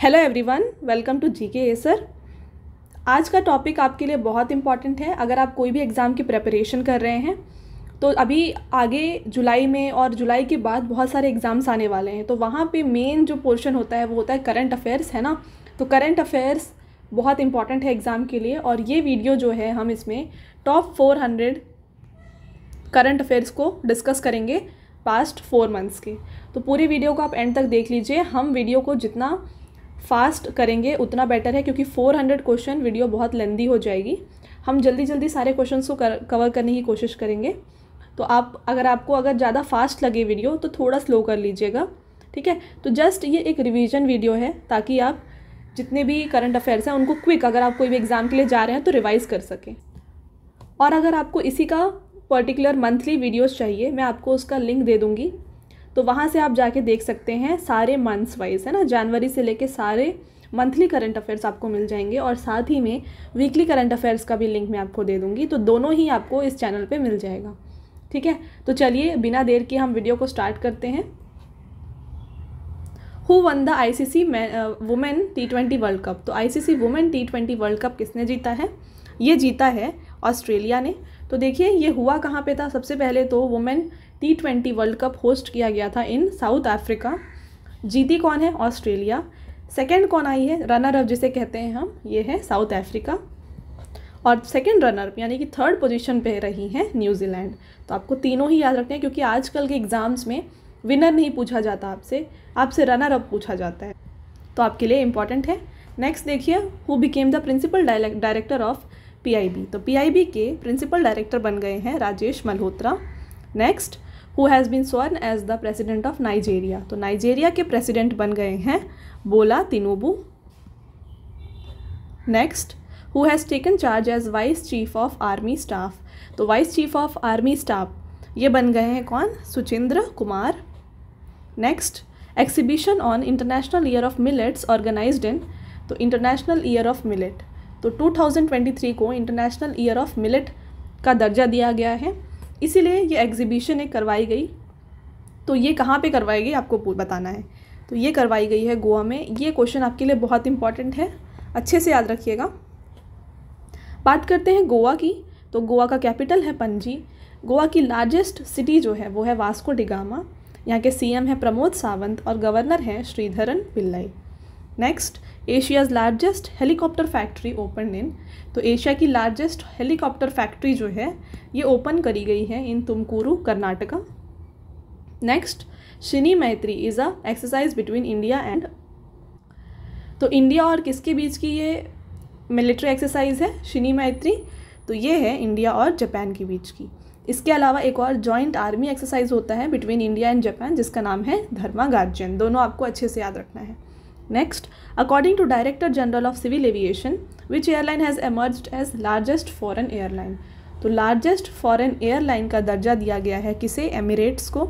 Hello everyone welcome to G K A sir आज का topic आपके लिए बहुत इंपॉर्टेंट है अगर आप कोई भी एग्ज़ाम की प्रेपरेशन कर रहे हैं तो अभी आगे जुलाई में और जुलाई के बाद बहुत सारे एग्ज़ाम्स आने वाले हैं तो वहाँ पे मेन जो पोर्शन होता है वो होता है करंट अफेयर्स है ना तो करंट अफेयर्स बहुत इंपॉर्टेंट है एग्ज़ाम के लिए और ये वीडियो जो है हम इसमें top four hundred current affairs को डिस्कस करेंगे पास्ट फोर मंथ्स के तो पूरी वीडियो को आप एंड तक देख लीजिए हम वीडियो को जितना फास्ट करेंगे उतना बेटर है क्योंकि 400 क्वेश्चन वीडियो बहुत लेंदी हो जाएगी हम जल्दी जल्दी सारे क्वेश्चन को कर, कवर करने की कोशिश करेंगे तो आप अगर आपको अगर ज़्यादा फास्ट लगे वीडियो तो थोड़ा स्लो कर लीजिएगा ठीक है तो जस्ट ये एक रिविज़न वीडियो है ताकि आप जितने भी करंट अफेयर्स हैं उनको क्विक अगर आप कोई भी एग्ज़ाम के लिए जा रहे हैं तो रिवाइज़ कर सकें और अगर आपको इसी का पर्टिकुलर मंथली वीडियोस चाहिए मैं आपको उसका लिंक दे दूँगी तो वहाँ से आप जाके देख सकते हैं सारे मंथ्स वाइज है ना जनवरी से लेके सारे मंथली करंट अफेयर्स आपको मिल जाएंगे और साथ ही में वीकली करंट अफेयर्स का भी लिंक मैं आपको दे दूँगी तो दोनों ही आपको इस चैनल पर मिल जाएगा ठीक है तो चलिए बिना देर के हम वीडियो को स्टार्ट करते हैं who won the I C C women T twenty world cup तो I C C women T twenty world cup किसने जीता है ये जीता है ऑस्ट्रेलिया ने तो देखिए ये हुआ कहाँ पे था सबसे पहले तो women T twenty world cup host किया गया था इन साउथ अफ्रीका जीती कौन है ऑस्ट्रेलिया सेकेंड कौन आई है रनर अप जिसे कहते हैं हम ये है साउथ अफ्रीका और सेकेंड रनर यानी कि थर्ड पोजीशन पे रही हैं न्यूजीलैंड तो आपको तीनों ही याद रखने हैं क्योंकि आजकल के एग्ज़ाम्स में विनर नहीं पूछा जाता आपसे आपसे रनर अप पूछा जाता है तो आपके लिए इम्पॉर्टेंट है नेक्स्ट देखिए who became the principal director of PIB तो पीआईबी के प्रिंसिपल डायरेक्टर बन गए हैं Rajesh Malhotra next who has been sworn as the president of Nigeria तो नाइजेरिया के प्रेसिडेंट बन गए हैं Bola Tinubu next who has taken charge as vice chief of army staff तो vice chief of army staff ये बन गए हैं कौन Suchindra Kumar next exhibition on international year of millets organise in तो इंटरनेशनल ईयर ऑफ मिलेट तो 2023 को international year of millet का दर्जा दिया गया है इसीलिए ये एग्जीबिशन एक करवाई गई तो ये कहाँ पे करवाई गई आपको बताना है तो ये करवाई गई है गोवा में ये क्वेश्चन आपके लिए बहुत इंपॉर्टेंट है अच्छे से याद रखिएगा बात करते हैं गोवा की तो गोवा का कैपिटल है पणजी गोवा की लार्जेस्ट सिटी जो है वो है वास्को डिगामा यहाँ के सीएम है प्रमोद सावंत और गवर्नर है Sreedharan Pillai next Asia's largest helicopter factory open in तो एशिया की लार्जेस्ट हेलीकॉप्टर फैक्ट्री जो है ये ओपन करी गई है in Tumakuru Karnataka next Shinyuu Maitri is a exercise between India and तो इंडिया और किसके बीच की ये मिलिट्री एक्सरसाइज है शिनी मैत्री तो ये है इंडिया और जापान के बीच की इसके अलावा एक और जॉइंट आर्मी एक्सरसाइज होता है बिटवीन इंडिया एंड जापान जिसका नाम है धर्मा गार्जियन दोनों आपको अच्छे से याद रखना है Next, according to Director General of Civil Aviation, which airline has emerged as largest foreign airline? तो लार्जेस्ट foreign एयरलाइन का दर्जा दिया गया है किसे Emirates को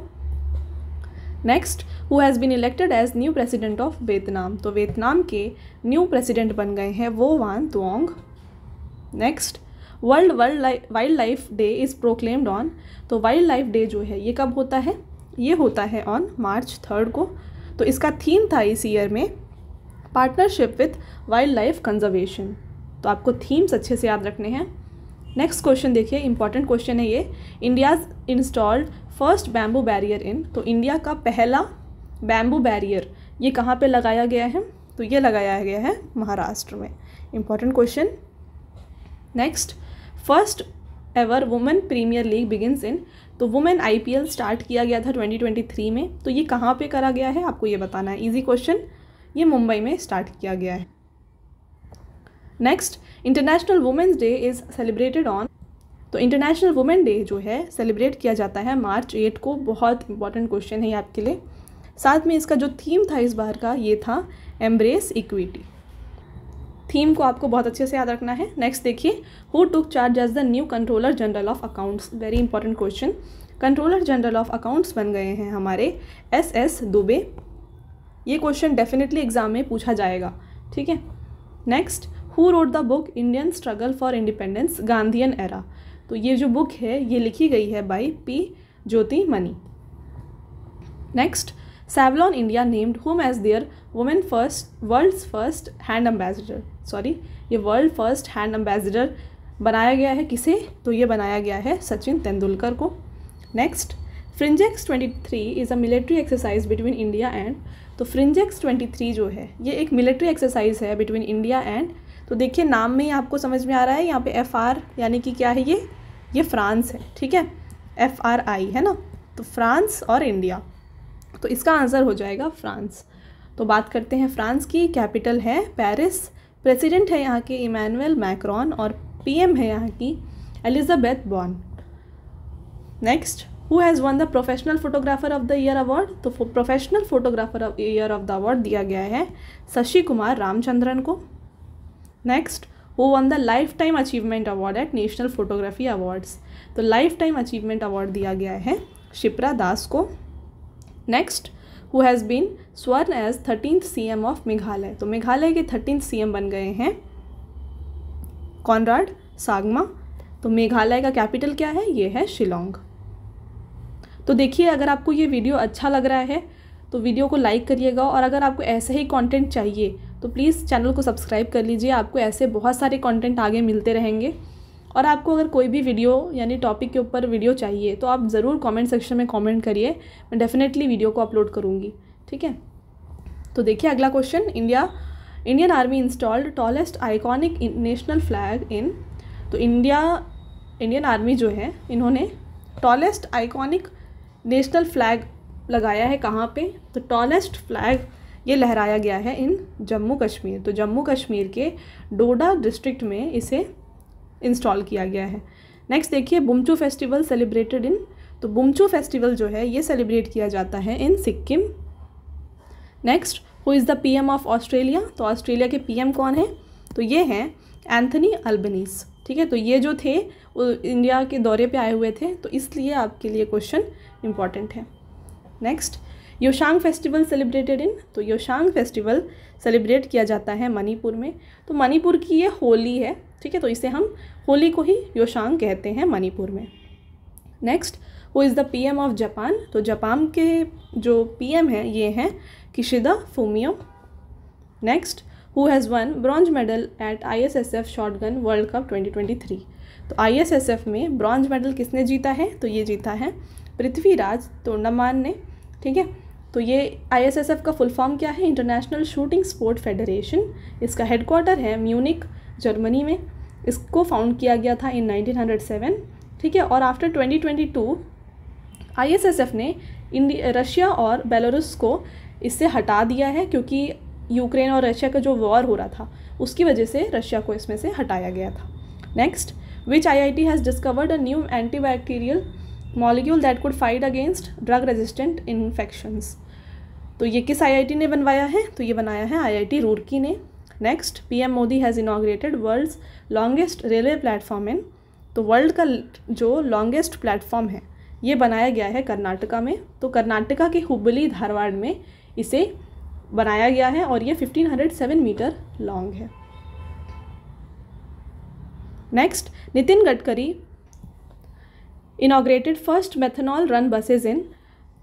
next who has been elected as new president of Vietnam? तो Vietnam के न्यू president बन गए हैं Vo Van Thuong next world world wild life day is proclaimed on तो वाइल्ड लाइफ डे जो है ये कब होता है ये होता है ऑन मार्च थर्ड को तो इसका थीम था इस ईयर में partnership with wild life conservation तो आपको थीम्स अच्छे से याद रखने हैं नेक्स्ट क्वेश्चन देखिए इंपॉर्टेंट क्वेश्चन है ये India's installed first bamboo barrier in तो इंडिया का पहला बैम्बू बैरियर ये कहाँ पे लगाया गया है तो ये लगाया गया है महाराष्ट्र में important question next first ever women premier league begins in तो वुमेन आईपीएल स्टार्ट किया गया था 2023 में तो ये कहाँ पे करा गया है आपको ये बताना है ईजी क्वेश्चन ये मुंबई में स्टार्ट किया गया है next international women's day is celebrated on तो इंटरनेशनल वुमेन डे जो है सेलिब्रेट किया जाता है मार्च एट को बहुत इंपॉर्टेंट क्वेश्चन है ये आपके लिए साथ में इसका जो थीम था इस बार का ये था एम्ब्रेस इक्विटी थीम को आपको बहुत अच्छे से याद रखना है नेक्स्ट देखिए who took charge as the new controller general of accounts very important question controller general of accounts बन गए हैं हमारे एस एस दुबे ये क्वेश्चन डेफिनेटली एग्जाम में पूछा जाएगा ठीक है next who wrote the book Indian struggle for independence Gandhian era तो ये जो बुक है ये लिखी गई है by P Jyoti Mani next Savlon India named whom as their women first world first hand ambassador sorry ये वर्ल्ड फर्स्ट हैंड एम्बेसडर बनाया गया है किसे तो ये बनाया गया है सचिन तेंदुलकर को next Frinjex 23 is a military exercise between India and तो फ्रिंजेक्स थ्री जो है ये एक मिलिट्री एक्सरसाइज है बिटवीन इंडिया एंड तो देखिए नाम में ही आपको समझ में आ रहा है यहाँ पे एफ आर यानी कि क्या है ये ये फ्रांस है ठीक है एफ आर आई है ना तो फ्रांस और इंडिया तो इसका आंसर हो जाएगा फ्रांस तो बात करते हैं फ्रांस की कैपिटल है पेरिस प्रेसिडेंट है यहाँ के इमैनुअल मैक्रॉन और पीएम है यहाँ की Elizabeth Borne next who has won the professional photographer of the year award तो professional photographer of year of the award दिया गया है शशि कुमार रामचंद्रन को next who won the life time achievement award at national photography awards तो life time achievement award दिया गया है शिप्रा दास को next who has been sworn as thirteen C M of Meghalaya तो मेघालय के थर्टीन सी एम बन गए हैं कॉनराड सागमा तो मेघालय का कैपिटल क्या है ये है शिलोंग तो देखिए अगर आपको ये वीडियो अच्छा लग रहा है तो वीडियो को लाइक करिएगा और अगर आपको ऐसे ही कंटेंट चाहिए तो प्लीज़ चैनल को सब्सक्राइब कर लीजिए आपको ऐसे बहुत सारे कंटेंट आगे मिलते रहेंगे और आपको अगर कोई भी वीडियो यानी टॉपिक के ऊपर वीडियो चाहिए तो आप ज़रूर कमेंट सेक्शन में कमेंट करिए मैं डेफिनेटली वीडियो को अपलोड करूँगी ठीक है तो देखिए अगला question India Indian army installed tallest iconic national flag in तो इंडिया इंडियन आर्मी जो है इन्होंने टॉलेस्ट आइकॉनिक नेशनल फ्लैग लगाया है कहाँ पे तो टॉलेस्ट फ्लैग ये लहराया गया है इन जम्मू कश्मीर तो जम्मू कश्मीर के डोडा डिस्ट्रिक्ट में इसे इंस्टॉल किया गया है नेक्स्ट देखिए बुमचू फेस्टिवल सेलिब्रेटेड इन तो बुमचू फेस्टिवल जो है ये सेलिब्रेट किया जाता है in Sikkim next who is the PM of Australia तो ऑस्ट्रेलिया के पीएम कौन है तो ये हैं एंथनी अल्बनीस ठीक है तो ये जो थे इंडिया के दौरे पे आए हुए थे तो इसलिए आपके लिए क्वेश्चन इम्पॉर्टेंट है next Yaoshang festival celebrated in तो योशांग फेस्टिवल सेलिब्रेट किया जाता है मणिपुर में तो मणिपुर की ये होली है ठीक है तो इसे हम होली को ही योशांग कहते हैं मणिपुर में next who is the P M of Japan तो जापान के जो पी एम हैं ये हैं Kishida Fumio next who has won bronze medal at I S S F shotgun world cup twenty twenty three तो I S S F में bronze medal किसने जीता है तो ये जीता है पृथ्वीराज तोंडामान ने ठीक है तो ये आई का फुल फॉर्म क्या है इंटरनेशनल शूटिंग स्पोर्ट फेडरेशन इसका हेडक्वार्टर है म्यूनिक जर्मनी में इसको फाउंड किया गया था इन 1907 ठीक है और आफ्टर 2022 आईएसएसएफ ने इंडिया रशिया और बेलारूस को इससे हटा दिया है क्योंकि यूक्रेन और रशिया का जो वॉर हो रहा था उसकी वजह से रशिया को इसमें से हटाया गया था next which I I T has discovered a new antibacterial molecule that could fight against drug resistant infections तो ये किस आईआईटी ने बनवाया है तो ये बनाया है आईआईटी रुड़की ने next PM Modi has inaugurated world's longest railway platform in तो वर्ल्ड का जो लॉन्गेस्ट प्लेटफॉर्म है ये बनाया गया है कर्नाटका में तो कर्नाटका के हुबली धारवाड़ में इसे बनाया गया है और ये 1507 मीटर लॉन्ग है next Nitin Gadkari inaugurated first methanol run buses in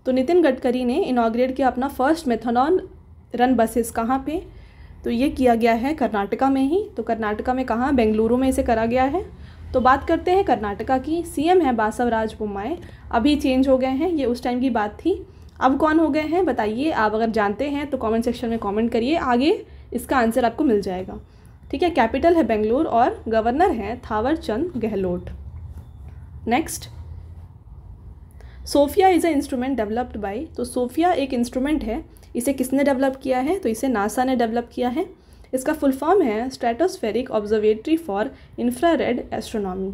तो नितिन गडकरी ने इनाग्रेट किया अपना फर्स्ट मेथनॉल रन बसेस कहाँ पे तो ये किया गया है कर्नाटका में ही तो कर्नाटका में कहाँ बेंगलुरु में इसे करा गया है तो बात करते हैं कर्नाटका की सीएम है बासवराज बुम्माए अभी चेंज हो गए हैं ये उस टाइम की बात थी अब कौन हो गए हैं बताइए आप अगर जानते हैं तो कमेंट सेक्शन में कमेंट करिए आगे इसका आंसर आपको मिल जाएगा ठीक है कैपिटल है बेंगलुरु और गवर्नर हैं Thaawarchand Gehlot next Sofia is a instrument developed by तो सोफिया एक इंस्ट्रूमेंट है इसे किसने डेवलप किया है तो इसे नासा ने डेवलप किया है इसका फुल फॉर्म है stratospheric observatory for infrared astronomy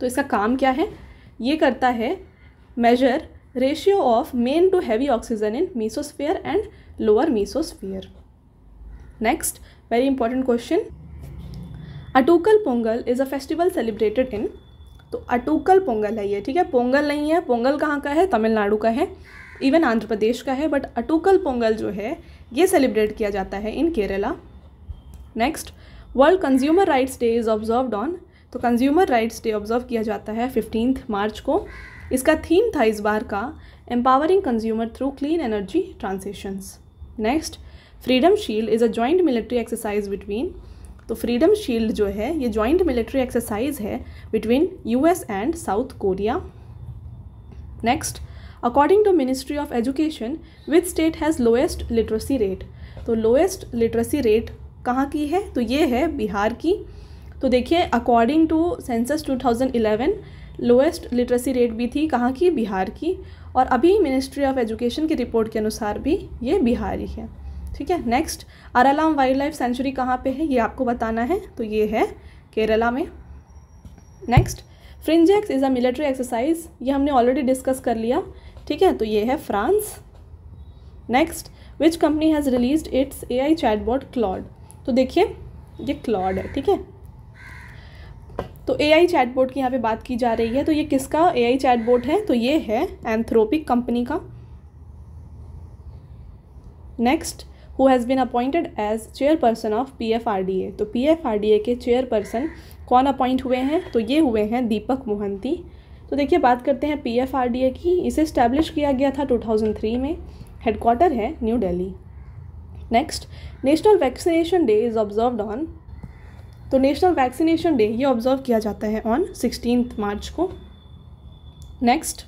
तो इसका काम क्या है ये करता है measure ratio of main to heavy oxygen in mesosphere and lower mesosphere next very important question Attukal Pongal is a festival celebrated in तो अटूकल पोंगल है ये ठीक है पोंगल नहीं है पोंगल कहाँ का है तमिलनाडु का है इवन आंध्र प्रदेश का है बट अटूकल पोंगल जो है ये सेलिब्रेट किया जाता है in Kerala next world consumer rights day is observe on तो कंज्यूमर राइट्स डे ऑब्जर्व किया जाता है फिफ्टींथ मार्च को इसका थीम था इस बार का empowering consumer through clean energy transitions next freedom shield is a joint military exercise between तो फ्रीडम शील्ड जो है ये ज्वाइंट मिलिट्री एक्सरसाइज है between US and South Korea next according to ministry of education which state has lowest literacy rate तो lowest literacy rate कहाँ की है तो ये है बिहार की तो देखिए according to census 2011 lowest literacy rate भी थी कहाँ की बिहार की और अभी मिनिस्ट्री ऑफ एजुकेशन की रिपोर्ट के अनुसार भी ये बिहार ही है ठीक है next Aralam wild life sanctuary कहाँ पे है ये आपको बताना है तो ये है केरला में next Frinjex is a military exercise ये हमने ऑलरेडी डिस्कस कर लिया ठीक है तो ये है France next which company has release its A I bot Claude तो देखिए ये क्लॉड है ठीक है तो ए आई बोर्ड की यहाँ पे बात की जा रही है तो ये किसका ए आई बोर्ड है तो ये है एंथ्रोपिक कंपनी का next who has been appointed as chairperson of P F R D A तो P F R D A के चेयरपर्सन कौन अपॉइंट हुए हैं तो ये हुए हैं दीपक मोहंती तो देखिए बात करते हैं P F R D A की इसे इस्टेब्लिश किया गया था टू थाउजेंड थ्री में हेडकोार्टर है New Delhi next national vaccination day is observe on तो नेशनल वैक्सीनेशन डे ये ऑब्जर्व किया जाता है ऑन सिक्सटीन मार्च को next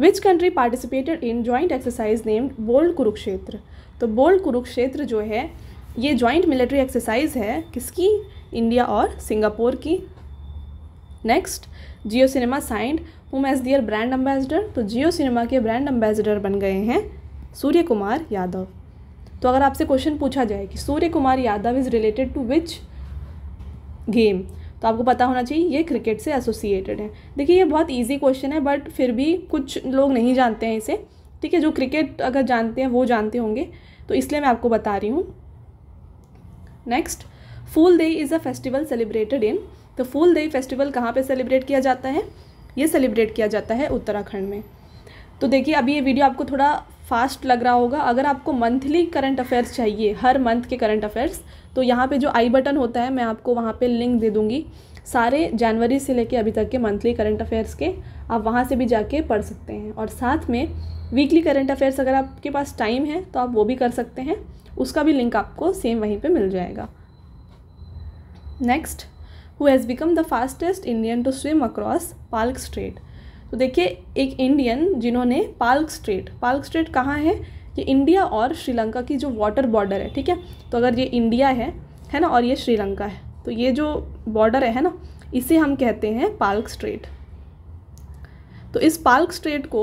which country participated in joint exercise named bold Kurukshetra तो बोल्ड कुरुक्षेत्र जो है ये ज्वाइंट मिलिट्री एक्सरसाइज है किसकी इंडिया और सिंगापुर की next Jio Cinema signed whom as their brand ambassador तो जियो सिनेमा के ब्रांड एम्बेसडर बन गए हैं सूर्य कुमार यादव तो अगर आपसे क्वेश्चन पूछा जाए कि Surya Kumar Yadav is related to which game तो आपको पता होना चाहिए ये क्रिकेट से एसोसिएटेड है देखिए ये बहुत ईजी क्वेश्चन है बट फिर भी कुछ लोग नहीं जानते हैं इसे ठीक है जो क्रिकेट अगर जानते हैं वो जानते होंगे तो इसलिए मैं आपको बता रही हूँ next Phool Dei is a festival celebrated in तो फूल दे फेस्टिवल कहाँ पे सेलिब्रेट किया जाता है ये सेलिब्रेट किया जाता है उत्तराखंड में तो देखिए अभी ये वीडियो आपको थोड़ा फास्ट लग रहा होगा अगर आपको मंथली करंट अफेयर्स चाहिए हर मंथ के करंट अफेयर्स तो यहाँ पे जो आई बटन होता है मैं आपको वहाँ पे लिंक दे दूँगी सारे जनवरी से लेके अभी तक के मंथली करंट अफेयर्स के आप वहाँ से भी जाके पढ़ सकते हैं और साथ में वीकली करंट अफेयर्स अगर आपके पास टाइम है तो आप वो भी कर सकते हैं उसका भी लिंक आपको सेम वहीं पर मिल जाएगा next who has become the fastest Indian to swim across Palk Strait तो देखिए एक इंडियन जिन्होंने पार्क स्ट्रेट पार्क स्ट्रेट कहाँ है ये इंडिया और श्रीलंका की जो वाटर बॉर्डर है ठीक है तो अगर ये इंडिया है है ना और ये श्रीलंका है तो ये जो बॉर्डर है ना इसे हम कहते हैं पाल्क स्ट्रेट तो इस पाल्क स्ट्रेट को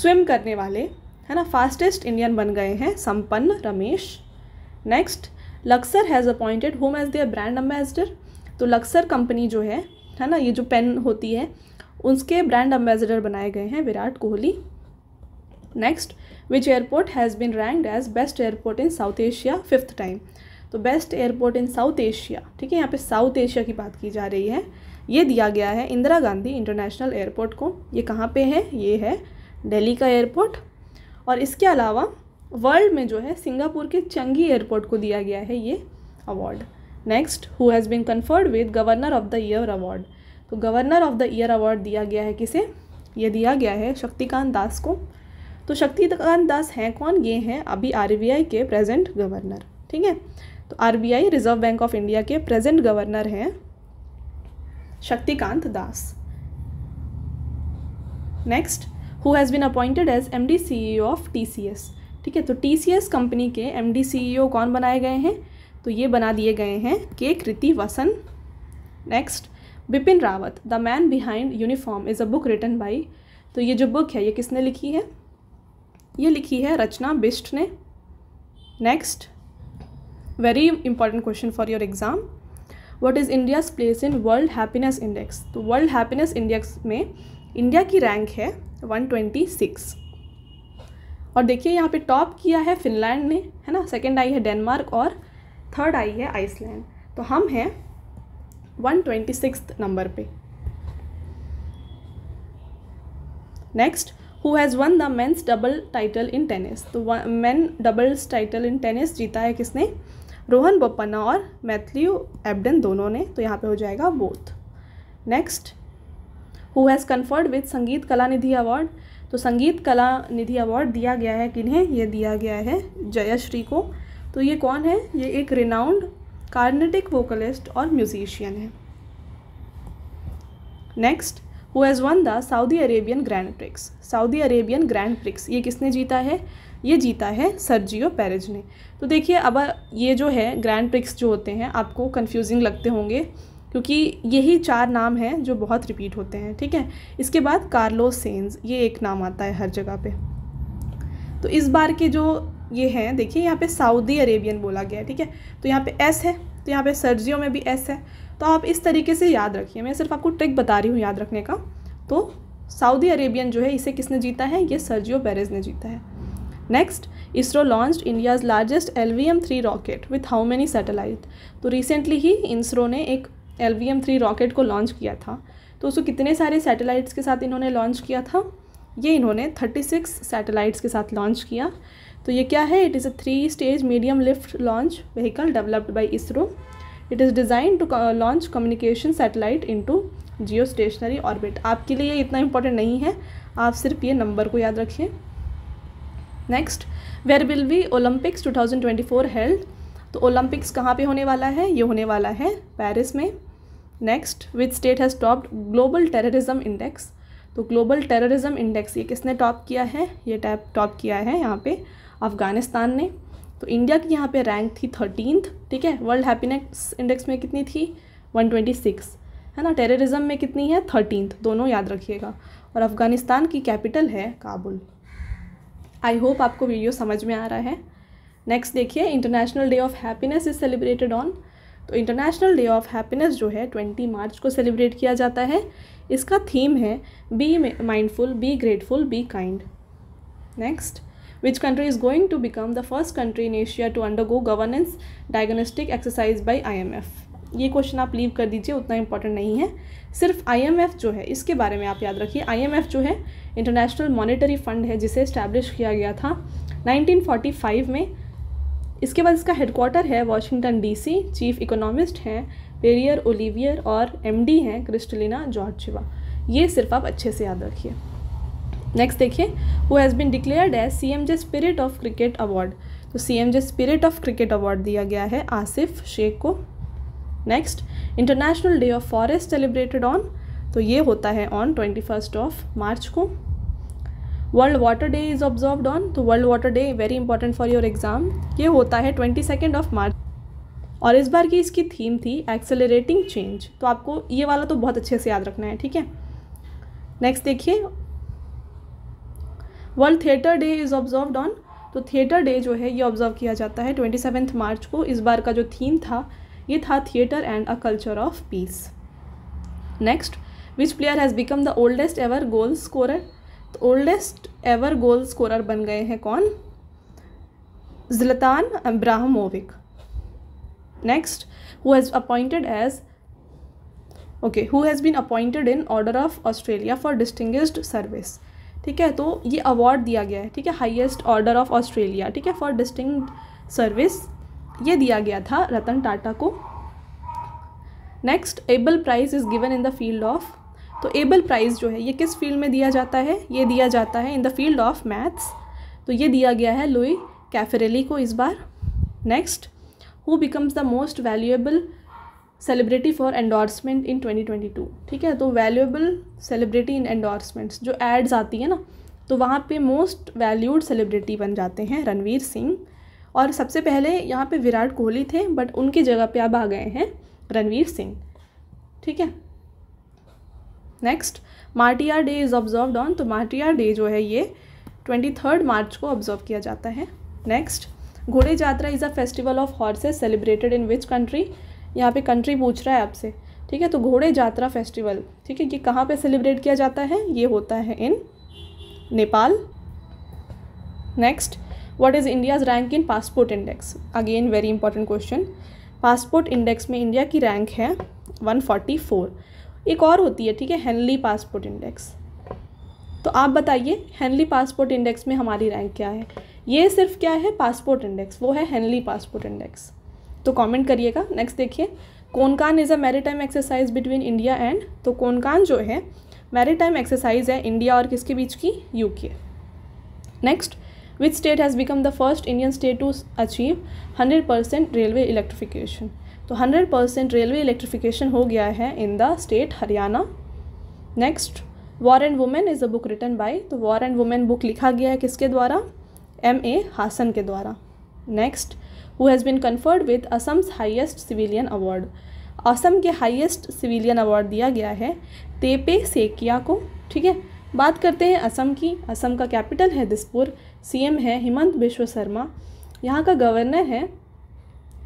स्विम करने वाले है ना फास्टेस्ट इंडियन बन गए हैं Sampann Ramesh next Luxor has appointed whom as their brand ambassador तो लक्सर कंपनी जो है है ना ये जो पेन होती है उसके ब्रांड एम्बेसडर बनाए गए हैं Virat Kohli next which airport has been ranked as best airport in South Asia fifth time तो best airport in South Asia ठीक है यहाँ पे साउथ एशिया की बात की जा रही है ये दिया गया है इंदिरा गांधी इंटरनेशनल एयरपोर्ट को ये कहाँ पे है ये है दिल्ली का एयरपोर्ट और इसके अलावा वर्ल्ड में जो है सिंगापुर के चंगी एयरपोर्ट को दिया गया है ये award next who has been conferred with governor of the year award तो governor of the year award दिया गया है किसे ये दिया गया है शक्तिकांत दास को तो शक्तिकांत दास हैं कौन ये हैं अभी आर के प्रेजेंट गवर्नर ठीक है तो R Reserve Bank of India के प्रेजेंट गवर्नर हैं Shaktikanta Das next who has been appointed as M D C E of T C S ठीक है तो टी सी एस कंपनी के M D C E O कौन बनाए गए हैं तो ये बना दिए गए हैं K Krithivasan next Bipin Rawat the man behind uniform is a book written by तो ये जो बुक है ये किसने लिखी है ये लिखी है रचना बिस्ट ने next very important question for your exam what is India's place in world happiness index तो वर्ल्ड हैप्पीनेस इंडेक्स में इंडिया की रैंक है 126 और देखिए यहाँ पे टॉप किया है फिनलैंड ने है ना सेकेंड आई है डेनमार्क और थर्ड आई है आइसलैंड तो हम हैं वन ट्वेंटी सिक्स नंबर पे next who has won the men's double title in tennis तो men doubles title in tennis जीता है किसने रोहन बोपन्ना और मैथ्यू एबडन दोनों ने तो यहाँ पे हो जाएगा both next who has conferred with Sangeet Kala Nidhi award तो संगीत कला निधि अवार्ड दिया गया है किन्हें ये दिया गया है जयश्री को तो ये कौन है ये एक रिनाउंड कार्नेटिक वोकलिस्ट और म्यूजिशियन है next who has won the Saudi Arabian Grand Prix Saudi Arabian Grand Prix ये किसने जीता है ये जीता है सरजियो पेरेज ने तो देखिए अब ये जो है ग्रैंड प्रिक्स जो होते हैं आपको कन्फ्यूजिंग लगते होंगे क्योंकि यही चार नाम हैं जो बहुत रिपीट होते हैं ठीक है इसके बाद कार्लो सेंस ये एक नाम आता है हर जगह पे तो इस बार के जो ये हैं देखिए यहाँ पे सऊदी अरेबियन बोला गया है ठीक है तो यहाँ पे एस है तो यहाँ पे सर्जियो में भी एस है तो आप इस तरीके से याद रखिए मैं सिर्फ आपको ट्रिक बता रही हूँ याद रखने का तो सऊदी अरेबियन जो है इसे किसने जीता है ये सर्जियो पेरेज ने जीता है next ISRO launch India's largest L V M three rocket with how many satellite तो रिसेंटली ही इसरो ने एक L V M three rocket को लॉन्च किया था तो उसको कितने सारे सैटेलाइट्स के साथ इन्होंने लॉन्च किया था ये इन्होंने थर्टी सिक्स सैटेलाइट्स के साथ लॉन्च किया तो ये क्या है it is a three stage medium lift launch vehicle developed by ISRO it is design to launch communication satellite into geostationary orbit आपके लिए इतना इंपॉर्टेंट नहीं है आप सिर्फ ये नंबर को याद रखिए next where will be Olympics 2024 held तो ओलंपिक्स कहाँ पे होने वाला है ये होने वाला है पेरिस में next which state has topped global terrorism index तो ग्लोबल टेररिज्म इंडेक्स ये किसने टॉप किया है ये टैप टॉप किया है यहाँ पे अफ़गानिस्तान ने तो इंडिया की यहाँ पे रैंक थी थर्टीनथ ठीक है वर्ल्ड हैप्पीनेस इंडेक्स में कितनी थी वन ट्वेंटी सिक्स है ना टेररिज्म में कितनी है थर्टीनथ दोनों याद रखिएगा और अफ़गानिस्तान की कैपिटल है काबुल आई होप आपको वीडियो समझ में आ रहा है नेक्स्ट देखिए international day of happiness is celebrated on तो इंटरनेशनल डे ऑफ हैप्पीनेस जो है ट्वेंटी मार्च को सेलिब्रेट किया जाता है इसका थीम है be mindful be grateful be kind next which country is going to become the first country in Asia to undergo governance diagnostic exercise by IMF? ये question आप लीव कर दीजिए उतना इंपॉर्टेंट नहीं है सिर्फ आईएमएफ जो है इसके बारे में आप याद रखिए आईएमएफ जो है इंटरनेशनल मॉनेटरी फंड है जिसे इस्टेब्लिश किया गया था 1945 में इसके बाद इसका हेडक्वार्टर है वाशिंगटन डीसी चीफ इकोनॉमिस्ट हैं पेरियर ओलिवियर और एमडी हैं क्रिस्टलिना जॉर्जिवा ये सिर्फ आप अच्छे से याद रखिए नेक्स्ट देखिए वो has been declared as C M J spirit of cricket award तो C M J spirit of cricket award दिया गया है आसिफ शेख को next international day of forest celebrated on तो ये होता है on twenty first of March को world water day is observe on तो world water day very important for your exam ये होता है ट्वेंटी सेकेंड ऑफ मार्च और इस बार की इसकी थीम थी एक्सेलरेटिंग चेंज तो आपको ये वाला तो बहुत अच्छे से याद रखना है ठीक है नेक्स्ट देखिए world theatre day is observe on तो थिएटर डे जो है ये ऑब्जर्व किया जाता है ट्वेंटी सेवेंथ मार्च को इस बार का जो थीम था ये था theatre and a culture of peace next which player has become the oldest ever goal scorer तो ओल्डेस्ट एवर गोल स्कोरर बन गए हैं कौन Zlatan Ibrahimovic next who has appointed as okay who has been appointed in order of Australia for distinguished service ठीक है तो ये award दिया गया है ठीक है हाईएस्ट ऑर्डर ऑफ ऑस्ट्रेलिया ठीक है फॉर डिस्टिंग सर्विस ये दिया गया था रतन टाटा को next Abel prize is given in the field of तो एबल प्राइज़ जो है ये किस फील्ड में दिया जाता है ये दिया जाता है in the field of maths तो ये दिया गया है लुई कैफरेली को इस बार next who becomes the most valuable celebrity for endorsement in 2022 ठीक है तो वैल्यूएबल सेलिब्रिटी इन एंडोर्समेंट्स जो एड्स आती है ना तो वहाँ पे मोस्ट वैल्यूड सेलिब्रिटी बन जाते हैं रणवीर सिंह और सबसे पहले यहाँ पे विराट कोहली थे बट उनकी जगह पे अब आ गए हैं रणवीर सिंह ठीक है next martyrs day is observe on तो मार्टिया डे जो है ये ट्वेंटी थर्ड मार्च को ऑब्जर्व किया जाता है next Ghode Jatra is a festival of horses celebrated in which country यहाँ पे कंट्री पूछ रहा है आपसे ठीक है तो घोड़े जात्रा फेस्टिवल ठीक है ये कहाँ पे सेलिब्रेट किया जाता है ये होता है in Nepal next what is India's rank in passport index again very important question passport index में इंडिया की रैंक है वन एक और होती है ठीक है हैंनली पासपोर्ट इंडेक्स तो आप बताइए हैंनली पासपोर्ट इंडेक्स में हमारी रैंक क्या है ये सिर्फ क्या है पासपोर्ट इंडेक्स वो है हैंनली पासपोर्ट इंडेक्स तो कमेंट करिएगा नेक्स्ट देखिए Konkan is a maritime exercise between India and तो कोनकान जो है मैरीटाइम एक्सरसाइज है इंडिया और किसके बीच की UK next which state has become the first Indian state to achieve hundred percent railway electrification तो हंड्रेड परसेंट रेलवे इलेक्ट्रिफिकेशन हो गया है in the state Haryana next war and women is a book written by तो war and women book लिखा गया है किसके द्वारा एम ए हासन के द्वारा next who has been conferred with Assam's highest civilian award Assam के हाइस्ट सिविलियन अवार्ड दिया गया है तेपे सेकिया को ठीक है बात करते हैं असम की असम का कैपिटल है दिसपुर सीएम है हेमंत बिश्व शर्मा यहाँ का गवर्नर है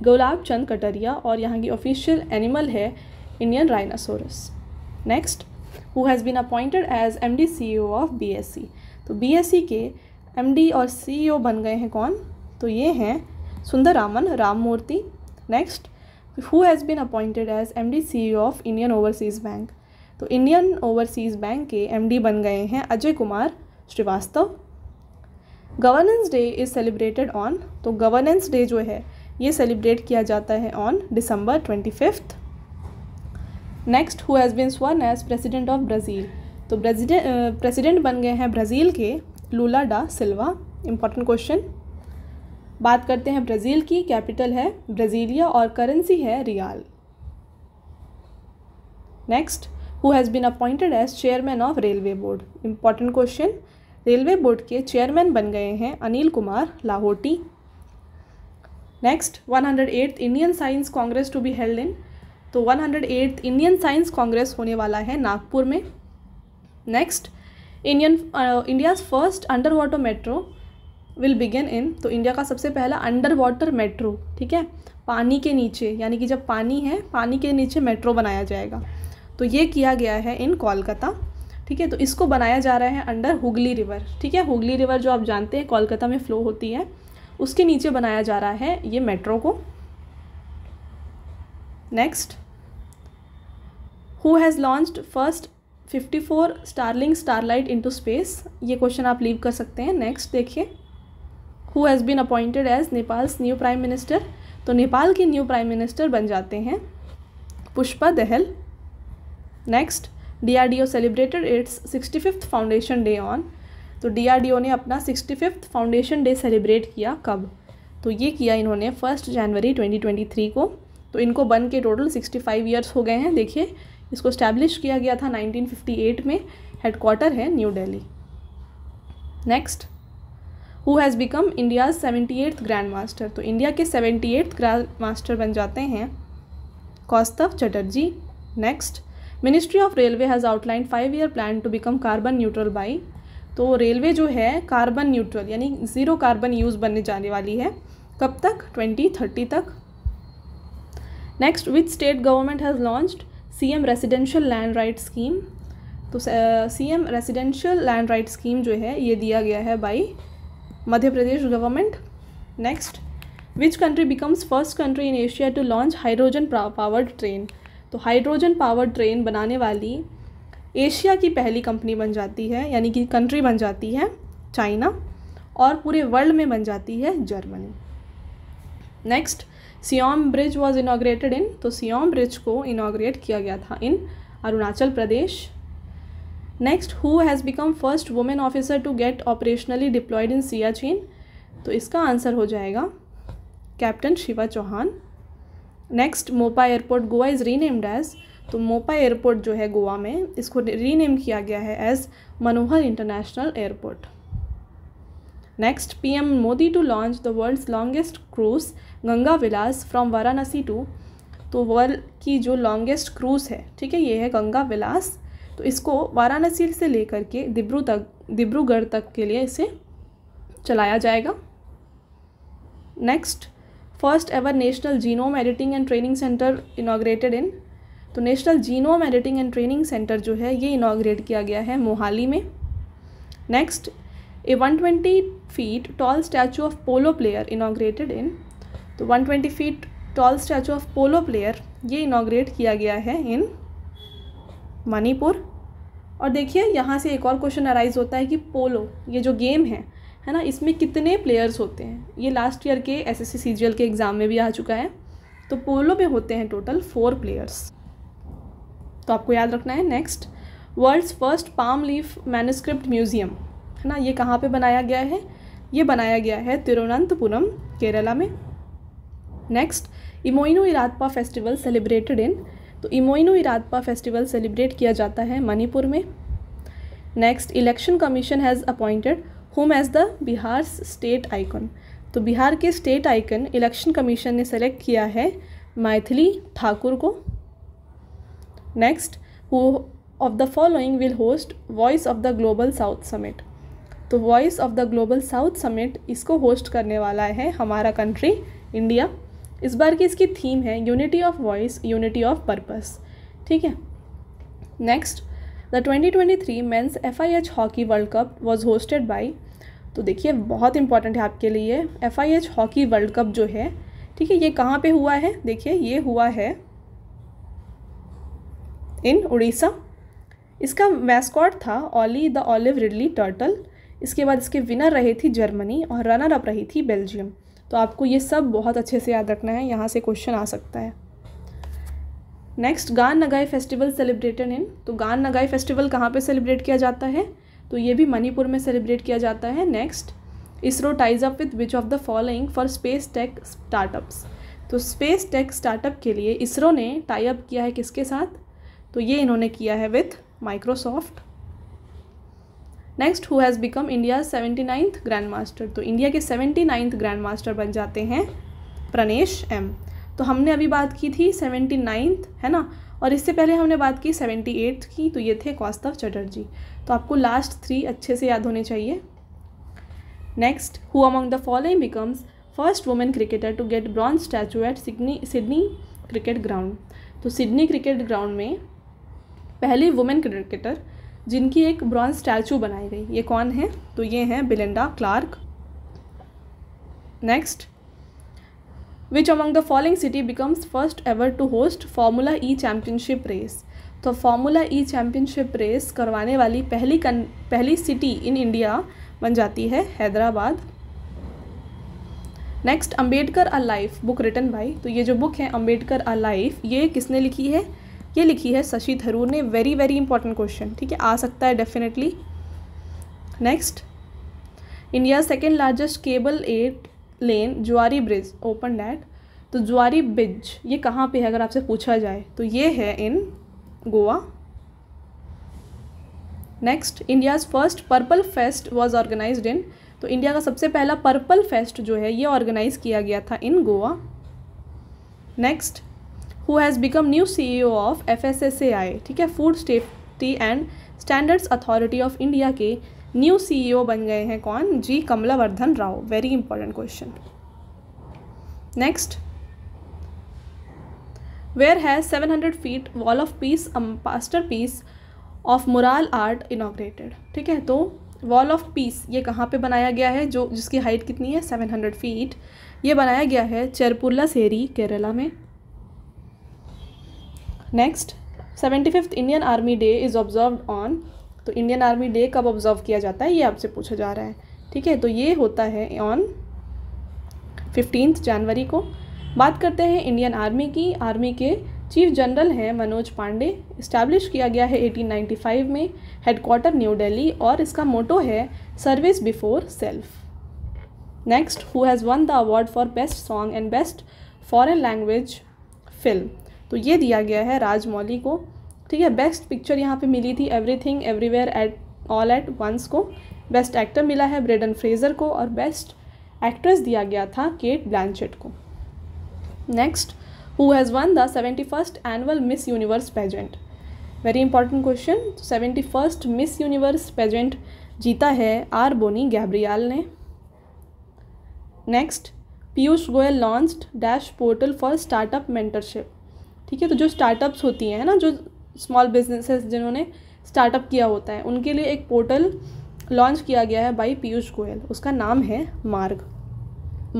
गुलाब चंद कटरिया और यहाँ की ऑफिशियल एनिमल है Indian rhinoceros next who has been appointed as M D C O of B S C तो बी एस सी के एम डी और सी ओ e बन गए हैं कौन तो ये हैं Sundararaman Ramamurthy next who has been appointed as M D C of Indian Overseas Bank तो इंडियन ओवरसीज बैंक के डी बन गए हैं Ajay Kumar Srivastava governance day is celebrated on तो गवर्नेंस डे जो है ये सेलिब्रेट किया जाता है on December twenty fifth next who has been sworn as president of Brazil तो प्रेसिडेंट uh, बन गए हैं ब्राज़ील के लूला डा सिल्वा इम्पॉर्टेंट क्वेश्चन बात करते हैं ब्राज़ील की कैपिटल है ब्राज़ीलिया और करेंसी है real next who has been appointed as chairman of railway board important question railway board के चेयरमैन बन गए हैं Anil Kumar Lahoti next one hundred eighth Indian science congress to be held in तो one hundred eighth Indian science congress होने वाला है नागपुर में next Indian India's first under water metro will begin in तो इंडिया का सबसे पहला अंडर वाटर मेट्रो ठीक है पानी के नीचे यानी कि जब पानी है पानी के नीचे मेट्रो बनाया जाएगा तो ये किया गया है इन कोलकाता ठीक है तो इसको बनाया जा रहा है अंडर हुगली रिवर ठीक है हुगली रिवर जो आप जानते हैं कोलकाता में फ़्लो होती है उसके नीचे बनाया जा रहा है ये मेट्रो को next who has launched first 54 Starling Starlight into space ये क्वेश्चन आप लीव कर सकते हैं नेक्स्ट देखिए who has been appointed as Nepal's new prime minister तो नेपाल के न्यू प्राइम मिनिस्टर बन जाते हैं Pushpa Dahal next DRDO celebrated its sixty fifth foundation day on तो डीआरडीओ ने अपना sixty fifth foundation day celebrate किया कब तो ये किया इन्होंने first January twenty twenty three को तो इनको बन के टोटल सिक्सटी फाइव ईयर्स हो गए हैं देखिए इसको स्टैब्लिश किया गया था नाइनटीन फिफ्टी एट में हेडक्वार्टर है New Delhi next who has become India seventy eighth grand master तो इंडिया के सेवेंटी एट्थ ग्रैंड मास्टर बन जाते हैं Kaustav Chatterjee next ministry of railway has outline five year plan to become carbon neutral by तो railway जो है कार्बन न्यूट्रल यानी zero carbon use बनने जाने वाली है कब तक ट्वेंटी थर्टी तक next with state government has launch C M residential land right scheme तो C M residential land right scheme जो है ये दिया गया है by Madhya Pradesh government next which country becomes first country in Asia to launch hydrogen powered train तो hydrogen power train बनाने वाली एशिया की पहली कंपनी बन जाती है यानी कि कंट्री बन जाती है चाइना और पूरे वर्ल्ड में बन जाती है Germany next Siom bridge was inaugurated in तो सियोम ब्रिज को इनाग्रेट किया गया था in Arunachal Pradesh next who has become first women officer to get operationally deployed in Siachen तो इसका आंसर हो जाएगा captain Shiva Chauhan next Mopa airport Goa is renamed as तो मोपा एयरपोर्ट जो है गोवा में इसको रीनेम किया गया है as Manohar international airport next PM Modi to launch the world's longest cruise Ganga Vilas from Varanasi to तो वर्ल्ड की जो लॉन्गेस्ट क्रूज है ठीक है ये है गंगा विलास तो इसको वाराणसी से लेकर के डिब्रू तक डिब्रूगढ़ तक के लिए इसे चलाया जाएगा next first ever national genome editing and training centre inaugurated in तो national genome editing and training centre जो है ये इनाग्रेट किया गया है मोहाली में next a one twenty feet tall statue of polo player inaugurated in तो one twenty feet tall statue of polo player ये इनाग्रेट किया गया है इन मणिपुर और देखिए यहाँ से एक और क्वेश्चन अराइज होता है कि पोलो ये जो गेम है है ना इसमें कितने प्लेयर्स होते हैं ये लास्ट ईयर के एस एस के एग्ज़ाम में भी आ चुका है तो पोलो में होते हैं टोटल फोर प्लेयर्स तो आपको याद रखना है next world's first palm leaf manuscript museum है ना ये कहाँ पे बनाया गया है ये बनाया गया है तिरुवनंतपुरम केरला में next Imoinu Iratpa festival celebrated in तो इमोइनू इरादपा फेस्टिवल सेलिब्रेट किया जाता है मणिपुर में next election commission has appointed whom as the Bihar state icon तो बिहार के स्टेट आइकन इलेक्शन कमीशन ने सेलेक्ट किया है मैथिली ठाकुर को next who of the following will host voice of the global south summit तो voice of the global south summit इसको host करने वाला है हमारा कंट्री इंडिया इस बार की इसकी थीम है unity of voice unity of purpose ठीक है next the 2023 I H hockey world cup was hosted by तो देखिए बहुत इंपॉर्टेंट है आपके लिए F I H hockey world cup जो है ठीक है ये कहाँ पे हुआ है देखिए ये हुआ है इन उड़ीसा इसका मैस्कॉट था Olly the olive ridley turtle इसके बाद इसके विनर रही थी जर्मनी और रनर अप रही थी बेल्जियम तो आपको ये सब बहुत अच्छे से याद रखना है यहाँ से क्वेश्चन आ सकता है नेक्स्ट गान नगाई फेस्टिवल सेलिब्रेटेड इन तो गान नगाई फेस्टिवल कहाँ पे सेलिब्रेट किया जाता है तो ये भी मणिपुर में सेलिब्रेट किया जाता है next ISRO ties up with which of the following for space tech startups तो स्पेस टेक स्टार्टअप के लिए इसरो ने टाई अप किया है किसके साथ तो ये इन्होंने किया है with Microsoft next who has become India seventy ninth grand master तो इंडिया के सेवेंटी नाइन्थ ग्रैंड मास्टर बन जाते हैं प्रणेश एम तो हमने अभी बात की थी सेवेंटी नाइन्थ है ना और इससे पहले हमने बात की सेवेंटी एट्थ की तो ये थे कौस्तव चटर्जी तो आपको लास्ट थ्री अच्छे से याद होने चाहिए next who among the following becomes first women cricketer to get bronze statue at Sydney Sydney cricket ground तो सिडनी क्रिकेट ग्राउंड में पहली वुमेन क्रिकेटर जिनकी एक ब्रॉन्ज स्टैचू बनाई गई ये कौन है तो ये हैं Belinda Clark next which among the following city becomes first ever to host formula E championship race तो फार्मूला ई चैम्पियनशिप रेस करवाने वाली पहली कन, पहली सिटी इन इंडिया बन जाती है Hyderabad next Ambedkar a life book written by तो ये जो बुक है अम्बेडकर अ लाइफ ये किसने लिखी है ये लिखी है शशि थरूर ने वेरी वेरी इंपॉर्टेंट क्वेश्चन ठीक है आ सकता है definitely next India second largest cable eight lane Zuari bridge open that तो ज्वारी ब्रिज ये कहाँ पे है अगर आपसे पूछा जाए तो ये है in Goa next India's first purple fest was organize in तो इंडिया का सबसे पहला पर्पल फेस्ट जो है ये ऑर्गेनाइज किया गया था in Goa next who has become new C E O of F S S A I ठीक है food safety and standards authority of India के न्यू सी ई ओ बन गए हैं कौन G Kamalavardhan Rao very important question next where has seven hundred feet wall of peace a piece of mural art inaugurated ठीक है तो वॉल ऑफ पीस ये कहाँ पे बनाया गया है जो जिसकी हाइट कितनी है सेवन हंड्रेड फीट ये बनाया गया है चेरपुल्ला सेरी केरला में next seventy fifth Indian army day is observe on तो इंडियन आर्मी डे कब ऑब्जर्व किया जाता है ये आपसे पूछा जा रहा है ठीक है तो ये होता है ऑन फिफ्टीन जनवरी को बात करते हैं इंडियन आर्मी की आर्मी के चीफ जनरल हैं मनोज पांडे इस्टेब्लिश किया गया है 1895 में हेडक्वार्टर न्यू दिल्ली और इसका मोटो है service before self next who has won the award for best song and best foreign language film तो ये दिया गया है राजमौली को ठीक है बेस्ट पिक्चर यहाँ पे मिली थी एवरीथिंग एवरीवेयर एट ऑल एट वंस को बेस्ट एक्टर मिला है ब्रेडन फ्रेजर को और बेस्ट एक्ट्रेस दिया गया था केट ब्लैंचेट को next who has won the seventy first annual miss universe pageant very important question seventy first miss universe pageant जीता है आर बोनी गैब्रियाल ने next Piyush Goyal launched dash portal for startup mentorship ठीक है तो जो startups होती हैं ना जो स्मॉल बिजनेसेस जिन्होंने स्टार्टअप किया होता है उनके लिए एक पोर्टल लॉन्च किया गया है बाई पीयूष गोयल उसका नाम है मार्ग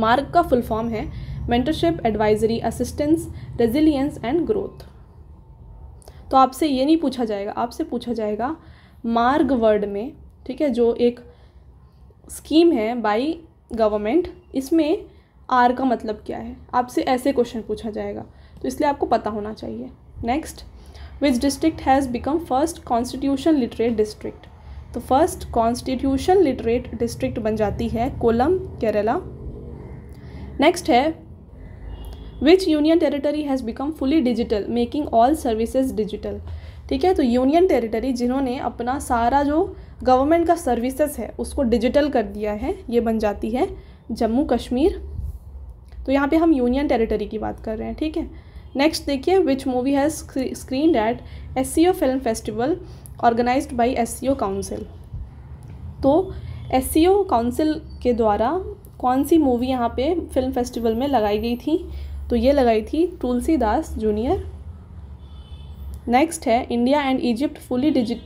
मार्ग का फुल फॉर्म है mentorship advisory assistance resilience and growth तो आपसे ये नहीं पूछा जाएगा आपसे पूछा जाएगा मार्ग वर्ड में ठीक है जो एक स्कीम है बाई गवर्नमेंट इसमें आर का मतलब क्या है आपसे ऐसे क्वेश्चन पूछा जाएगा तो इसलिए आपको पता होना चाहिए next which district has become first constitution literate district तो फर्स्ट कॉन्स्टिट्यूशन लिटरेट डिस्ट्रिक्ट बन जाती है कोलम केरला नेक्स्ट है which union territory has become fully digital making all services digital ठीक है तो यूनियन टेरिटरी जिन्होंने अपना सारा जो गवर्नमेंट का सर्विसेज है उसको डिजिटल कर दिया है ये बन जाती है जम्मू कश्मीर तो यहाँ पे हम यूनियन टेरिटरी की बात कर रहे हैं ठीक है नेक्स्ट देखिए which movie has screen at S film festival organize by S council तो एस काउंसिल के द्वारा कौन सी मूवी यहाँ पे फिल्म फेस्टिवल में लगाई गई थी तो ये लगाई थी तुलसी दास जूनियर नेक्स्ट है India and Egypt fully digit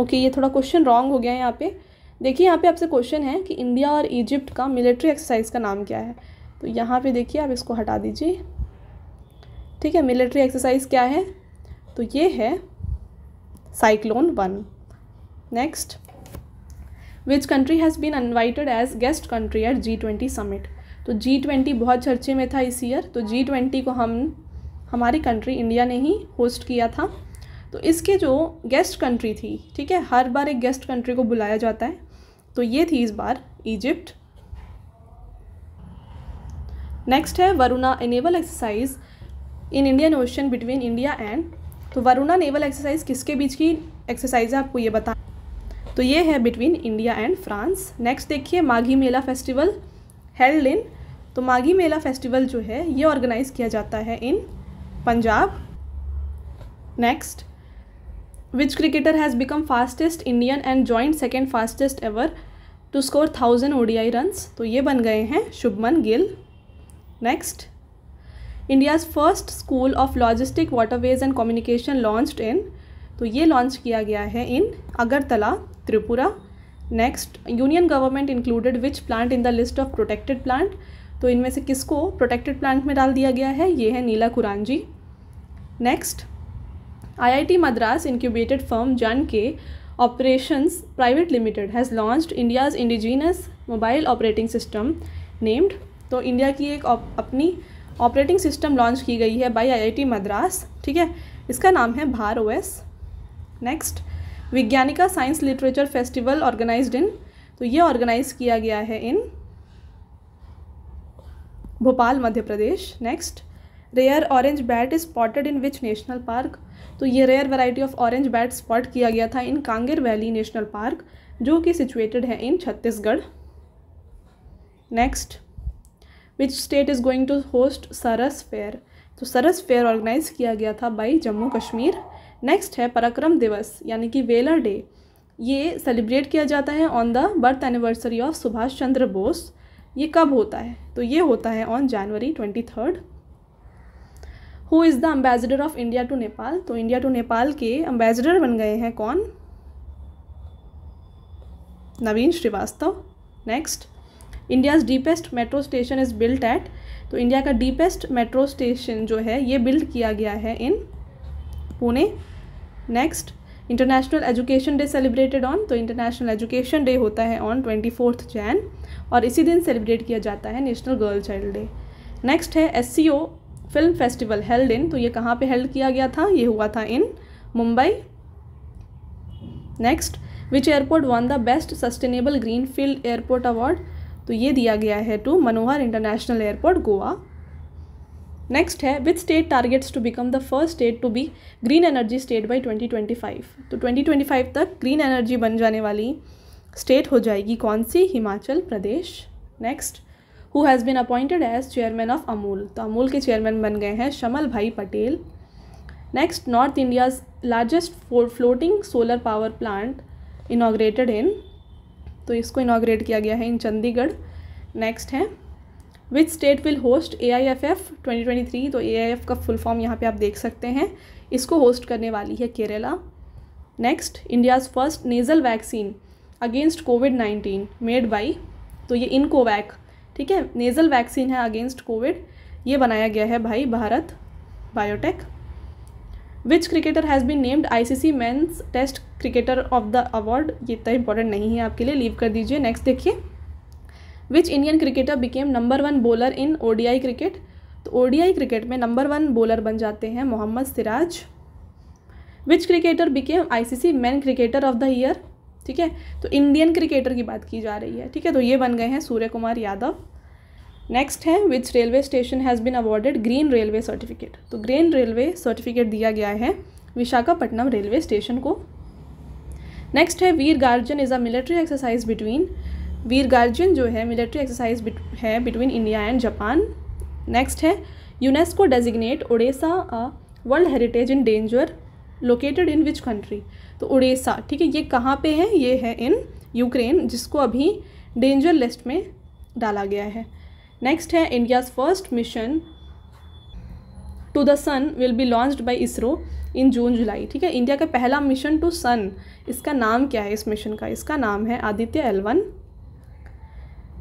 okay ये थोड़ा क्वेश्चन रॉन्ग हो गया है यहाँ पे देखिए यहाँ पे आपसे क्वेश्चन है कि इंडिया और इजिप्ट का मिलिट्री एक्सरसाइज का नाम क्या है तो यहाँ पे देखिए आप इसको हटा दीजिए ठीक है मिलिट्री एक्सरसाइज क्या है तो ये है cyclone one next which country has been invited as guest country at G twenty summit तो जी ट्वेंटी बहुत चर्चे में था इस ईयर तो जी ट्वेंटी को हम हमारी कंट्री इंडिया ने ही होस्ट किया था तो इसके जो गेस्ट कंट्री थी ठीक है हर बार एक गेस्ट कंट्री को बुलाया जाता है तो ये थी इस बार इजिप्ट नेक्स्ट है Varuna naval exercise in Indian ocean between India and तो वरुणा नेवल एक्सरसाइज किसके बीच की एक्सरसाइज है आपको ये बता तो ये है between India and France next देखिए Maghi Mela festival held in तो माघी मेला फेस्टिवल जो है ये ऑर्गेनाइज किया जाता है in Punjab next which cricketer has become fastest Indian and joint second fastest ever to score thousand ODI runs तो ये बन गए हैं Shubman Gill next India's first school of logistic waterways and communication launched in तो ये लॉन्च किया गया है in Agartala Tripura next union government included which plant in the list of protected plant तो इनमें से किसको प्रोटेक्टेड प्लांट में डाल दिया गया है ये है Neela Kurinji next IIT Madras incubated firm JandK operations private limited has launched India's indigenous mobile operating system named तो इंडिया की एक अपनी ऑपरेटिंग सिस्टम लॉन्च की गई है बाय आईआईटी मद्रास ठीक है इसका नाम है BharOS next Vigyanika science literature festival organized in तो ये ऑर्गेनाइज किया गया है in Bhopal Madhya Pradesh next rare orange bat is spotted in which national park तो ये rare variety of orange bat spot किया गया था in Kanger valley national park जो कि सिचुएटेड है in Chhattisgarh next which state is going to host Saras fair तो Saras fair organise किया गया था बाई जम्मू कश्मीर नेक्स्ट है पराक्रम दिवस यानी कि वेलर डे ये सेलिब्रेट किया जाता है on the birth anniversary of Subhash Chandra Bose ये कब होता है तो ये होता है on January twenty third who is the ambassador of India to Nepal तो इंडिया टू नेपाल के अम्बेसडर बन गए हैं कौन Naveen Srivastava next India's deepest metro station is built at तो इंडिया का डीपेस्ट मेट्रो स्टेशन जो है ये बिल्ड किया गया है in Pune next international education day celebrated on तो इंटरनेशनल एजुकेशन डे होता है ऑन ट्वेंटी फोर्थ जैन और इसी दिन सेलिब्रेट किया जाता है national girl child day next है S film festival held in तो ये कहाँ पे हेल्ड किया गया था ये हुआ था in Mumbai next which airport won the best sustainable greenfield airport award तो ये दिया गया है to Manohar international airport Goa next है with state targets to become the first state to be green energy state by five तो five तक green energy बन जाने वाली स्टेट हो जाएगी कौन सी Himachal Pradesh next who has been appointed as chairman of Amul तो अमूल के चेयरमैन बन गए हैं Shamal Bhai Patel next north India's largest floating solar power plant inaugurated in तो इसको इनाग्रेट किया गया है इन चंडीगढ़ नेक्स्ट है which state will host A I F F twenty twenty three तो ए आई एफ का फुल फॉर्म यहाँ पे आप देख सकते हैं इसको होस्ट करने वाली है Kerala next India's first nasal vaccine against covid nineteen made by तो ये इन कोवैक ठीक है नेज़ल वैक्सीन है अगेंस्ट कोविड ये बनाया गया है भाई Bharat Biotech which cricketer has been named ICC men's test cricketer of the award ये इतना इंपॉर्टेंट नहीं है आपके लिए लीव कर दीजिए नेक्स्ट देखिए which Indian cricketer became number one bowler in ODI cricket तो ओडीआई क्रिकेट में नंबर वन बॉलर बन जाते हैं Mohammed Siraj which cricketer became ICC man cricketer of the year ठीक है तो इंडियन क्रिकेटर की बात की जा रही है ठीक है तो ये बन गए हैं सूर्य कुमार यादव नेक्स्ट है which railway station has been awarded green railway certificate तो ग्रीन रेलवे सर्टिफिकेट दिया गया है विशाखापट्टनम रेलवे स्टेशन को नेक्स्ट है Veer guardian is a military exercise between Veer guardian जो है मिलिट्री एक्सरसाइज है between India and Japan next है UNESCO designate Odesa a world heritage in danger located in which country तो उड़ीसा ठीक है ये कहाँ पे है ये है इन यूक्रेन जिसको अभी डेंजर लिस्ट में डाला गया है नेक्स्ट है India's first mission to the sun will be launch by ISRO in June July ठीक है इंडिया का पहला मिशन टू सन इसका नाम क्या है इस मिशन का इसका नाम है आदित्य एलवन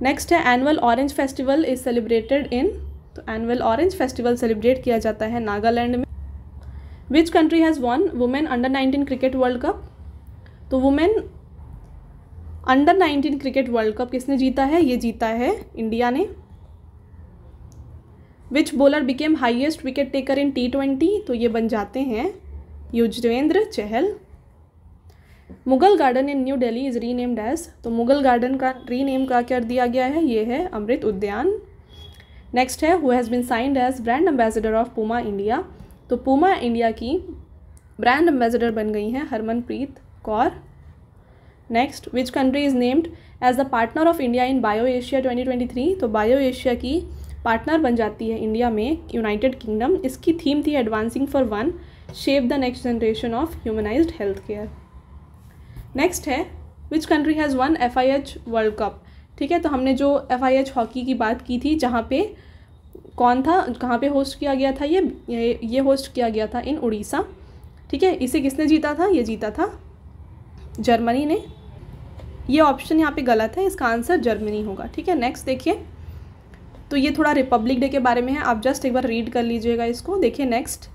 नेक्स्ट है annual orange festival is celebrated in तो एनुअल ऑरेंज फेस्टिवल सेलिब्रेट किया जाता है नागालैंड में which country has won women under nineteen cricket world cup तो women under nineteen cricket world cup किसने जीता है ये जीता है इंडिया ने which bowler became highest wicket taker in T twenty तो ये बन जाते हैं Yuzvendra Chahal Mughal garden in New Delhi is renamed as तो मुगल गार्डन का री नेम का कर दिया गया है ये है अमृत उद्यान नेक्स्ट है who has been signed as brand ambassador of Puma India तो पुमा इंडिया की ब्रांड एम्बेसडर बन गई हैं Harmanpreet Kaur next which country is named as the partner of India in bio Asia twenty twenty three तो bio Asia की पार्टनर बन जाती है इंडिया में यूनाइटेड किंगडम इसकी थीम थी advancing for one shape the next generation of humanize health care next है विच country has won F I H world cup ठीक है तो हमने जो एफ आई एच हॉकी की बात की थी जहाँ पे कौन था कहाँ पे होस्ट किया गया था ये ये, ये होस्ट किया गया था इन उड़ीसा ठीक है इसे किसने जीता था ये जीता था जर्मनी ने ये ऑप्शन यहाँ पे गलत है इसका आंसर जर्मनी होगा ठीक है नेक्स्ट देखिए तो ये थोड़ा रिपब्लिक डे के बारे में है आप जस्ट एक बार रीड कर लीजिएगा इसको देखिए next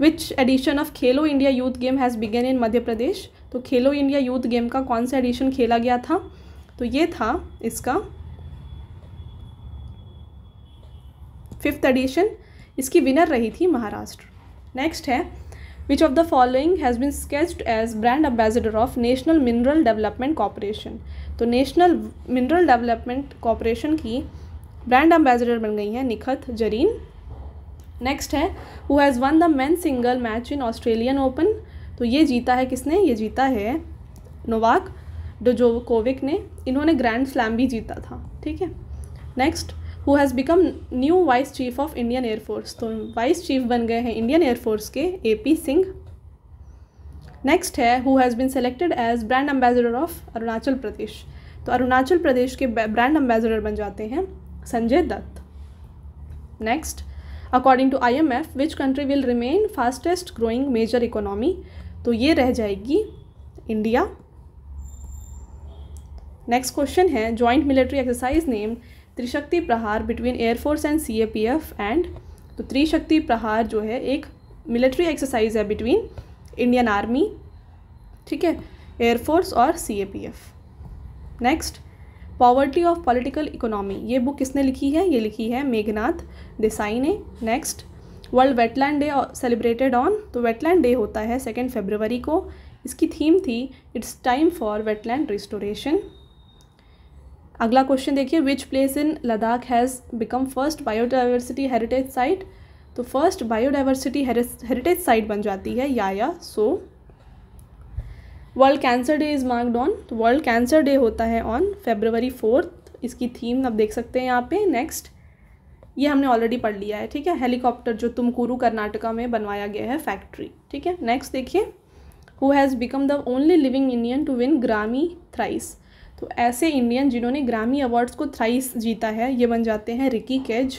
which edition of Khelo India youth game has begun in Madhya Pradesh तो खेलो इंडिया यूथ गेम का कौन सा एडिशन खेला गया था तो ये था इसका फिफ्थ एडिशन इसकी विनर रही थी महाराष्ट्र नेक्स्ट है which of the following has been sketched as brand ambassador of national mineral development corporation तो नेशनल मिनरल डेवलपमेंट कॉरपोरेशन की ब्रांड एम्बेसडर बन गई हैं निखत जरीन नेक्स्ट है who has won the man single match in Australian open तो ये जीता है किसने ये जीता है नोवाक डोजोकोविक ने इन्होंने ग्रैंड स्लैम भी जीता था ठीक है next who has become new vice chief of Indian air force तो वाइस चीफ बन गए हैं इंडियन एयरफोर्स के ए पी सिंह नेक्स्ट है who has been selected as brand ambassador of Arunachal Pradesh तो अरुणाचल प्रदेश के ब्रांड एम्बेसडर बन जाते हैं Sanjay Dutt next according to I M F which country will remain fastest growing major economy तो ये रह जाएगी इंडिया नेक्स्ट क्वेश्चन है joint military exercise name Trishakti Prahar between air force and C A P F and तो त्रिशक्ति प्रहार जो है एक मिलिट्री एक्सरसाइज है बिटवीन इंडियन आर्मी ठीक है एयरफोर्स और C A P F next poverty of political economy ये बुक किसने लिखी है ये लिखी है मेघनाथ देसाई ने next world wetland day celebrated on तो वेटलैंड डे होता है सेकेंड फेबरवरी को इसकी थीम थी it's time for wetland restoration अगला क्वेश्चन देखिए which place in Ladakh has become first biodiversity heritage site तो फर्स्ट बायोडाइवर्सिटी हेरिटेज साइट बन जाती है या या so world cancer day is marked on तो वर्ल्ड कैंसर डे होता है ऑन फेब्रवरी फोर्थ इसकी थीम आप देख सकते हैं यहाँ पे नेक्स्ट ये हमने ऑलरेडी पढ़ लिया है ठीक है हेलीकॉप्टर जो तुमकुरु कर्नाटका में बनवाया गया है फैक्ट्री ठीक है नेक्स्ट देखिए who has become the only living Indian to win Grammy thrice तो ऐसे इंडियन जिन्होंने ग्रामी अवार्ड्स को थ्राइस जीता है ये बन जाते हैं रिकी कैज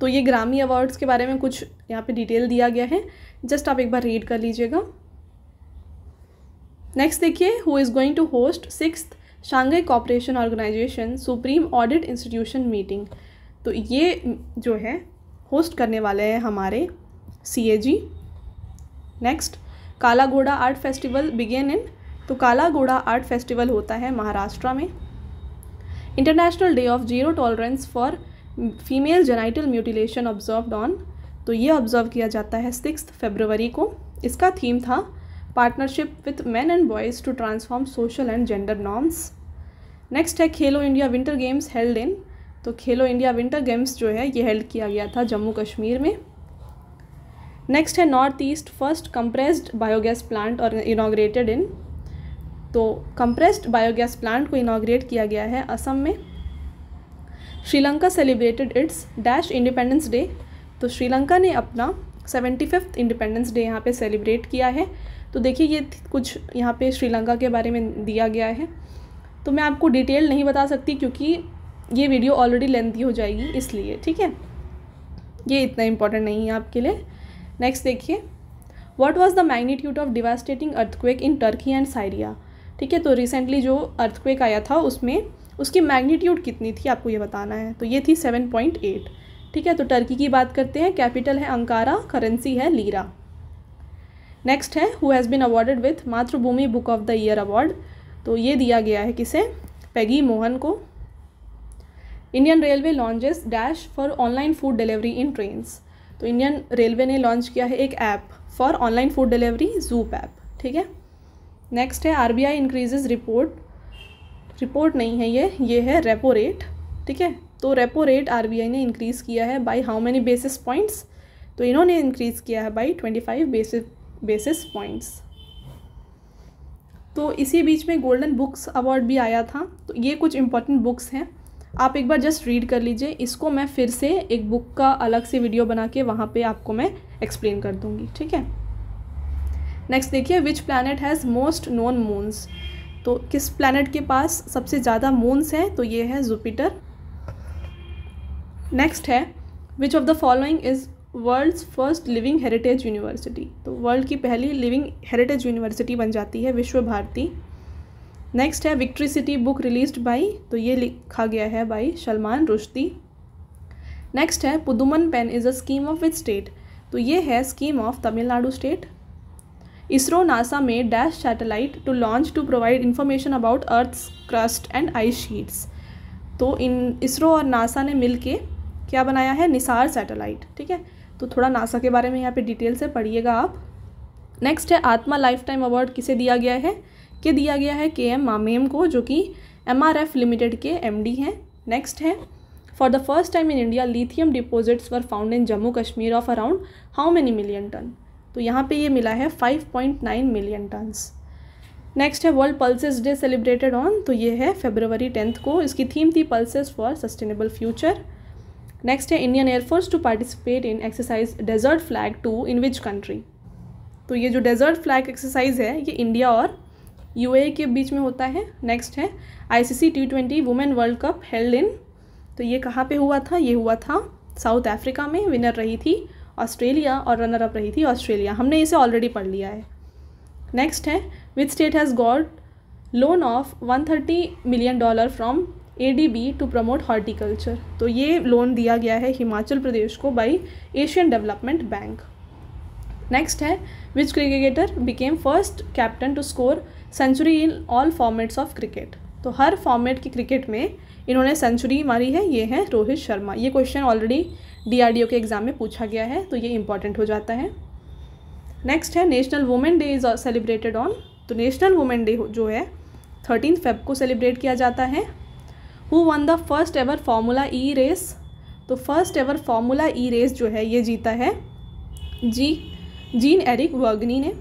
तो ये ग्रामी अवार्ड्स के बारे में कुछ यहाँ पे डिटेल दिया गया है जस्ट आप एक बार रीड कर लीजिएगा नेक्स्ट देखिए who is going to host six Shanghai cooperation organisation supreme audit institution meeting तो ये जो है होस्ट करने वाले हैं हमारे सी नेक्स्ट काला घोड़ा आर्ट फेस्टिवल बिगेन इन तो काला घोड़ा आर्ट फेस्टिवल होता है महाराष्ट्र में international day of zero tolerance for female genital mutilation observed on तो ये ऑब्जर्व किया जाता है सिक्स फेब्रवरी को इसका थीम था partnership with man and boys to transform social and gender norms next है Khelo India winter games held in तो खेलो इंडिया विंटर गेम्स जो है ये हेल्ड किया गया था जम्मू कश्मीर में नेक्स्ट है north east first compressed biogas plant और इनाग्रेटेड इन तो कंप्रेस्ड बायोगैस प्लांट को इनाग्रेट किया गया है असम में Sri Lanka celebrated its dash independence day तो श्रीलंका ने अपना सेवेंटी फिफ्थ इंडिपेंडेंस डे यहाँ पे सेलिब्रेट किया है तो देखिए ये कुछ यहाँ पे श्रीलंका के बारे में दिया गया है तो मैं आपको डिटेल नहीं बता सकती क्योंकि ये वीडियो ऑलरेडी लेंथी हो जाएगी इसलिए ठीक है ये इतना इम्पोर्टेंट नहीं है आपके लिए नेक्स्ट देखिए what was the magnitude of devastating earthquake in Turkey and Syria ठीक है तो रिसेंटली जो अर्थक्वेक आया था उसमें उसकी मैग्नीट्यूड कितनी थी आपको ये बताना है तो ये थी सेवन पॉइंट एट ठीक है तो टर्की की बात करते हैं कैपिटल है अंकारा करेंसी है लीरा नेक्स्ट है who has been awarded with Mathrubhumi book of the year award तो ये दिया गया है किसे पेगी मोहन को Indian railway launches dash for online food delivery in trains तो इंडियन रेलवे ने लॉन्च किया है एक app for online food delivery Zoop app ठीक है नेक्स्ट है R B I increases report report नहीं है ये ये है रेपो रेट ठीक है तो repo rate R B I ने इंक्रीज़ किया है by how many basis points तो इन्होंने इंक्रीज़ किया है by twenty five basis basis points तो इसी बीच में गोल्डन बुक्स अवार्ड भी आया था तो ये कुछ इंपॉर्टेंट बुक्स हैं आप एक बार जस्ट रीड कर लीजिए इसको मैं फिर से एक बुक का अलग से वीडियो बना के वहाँ पे आपको मैं एक्सप्लेन कर दूँगी ठीक है नेक्स्ट देखिए which planet has most known moons तो किस प्लानट के पास सबसे ज़्यादा मून्स हैं तो ये है जुपिटर नेक्स्ट है which of the following is world's first living heritage university तो वर्ल्ड की पहली लिविंग हेरिटेज यूनिवर्सिटी बन जाती है विश्व भारती नेक्स्ट है victory city book released by तो ये लिखा गया है बाई सलमान रुश्ती नेक्स्ट है Puthumai Penn is a scheme of which state तो ये है scheme of Tamil Nadu state ISRO NASA में dash satellite to launch to provide information about earth's crust and ice sheets तो इन इसरो और नासा ने मिल के क्या बनाया है निसार सैटेलाइट ठीक है तो थोड़ा नासा के बारे में यहाँ पे डिटेल से पढ़िएगा आप नेक्स्ट है आत्मा लाइफ टाइम अवार्ड किसे दिया गया है के दिया गया है के एम मामेम को जो कि एम आर एफ लिमिटेड के एम डी हैं नेक्स्ट है for the first time in India lithium deposits were found in Jammu Kashmir of around how many million ton तो यहाँ पे ये मिला है 5.9 मिलियन टन्स नेक्स्ट है world pulses day celebrated on तो ये है फेबरवरी टेंथ को इसकी थीम थी pulses for sustainable future next है Indian air force to participate in exercise desert flag two in which country तो ये जो डेजर्ट फ्लैग एक्सरसाइज है ये इंडिया और यू के बीच में होता है नेक्स्ट है C T twenty women world cup held in तो ये कहाँ पे हुआ था ये हुआ था साउथ अफ्रीका में विनर रही थी ऑस्ट्रेलिया और रनर अप रही थी ऑस्ट्रेलिया हमने इसे ऑलरेडी पढ़ लिया है नेक्स्ट है which state has got loan of one thirty million dollar from A D B to promote horticulture तो ये लोन दिया गया है हिमाचल प्रदेश को by Asian development bank next है which cricketer became first captain to score century in all formats of cricket तो हर format की क्रिकेट में इन्होंने सेंचुरी मारी है ये है रोहित शर्मा ये क्वेश्चन ऑलरेडी डीआरडीओ के एग्ज़ाम में पूछा गया है तो ये इंपॉर्टेंट हो जाता है नेक्स्ट है national women day is celebrated on तो नेशनल वुमेन डे जो है थर्टीन फेब को सेलिब्रेट किया जाता है who won the first ever Formula E race तो first ever Formula E race जो है ये जीता है जी जीन एरिक वर्गनी ने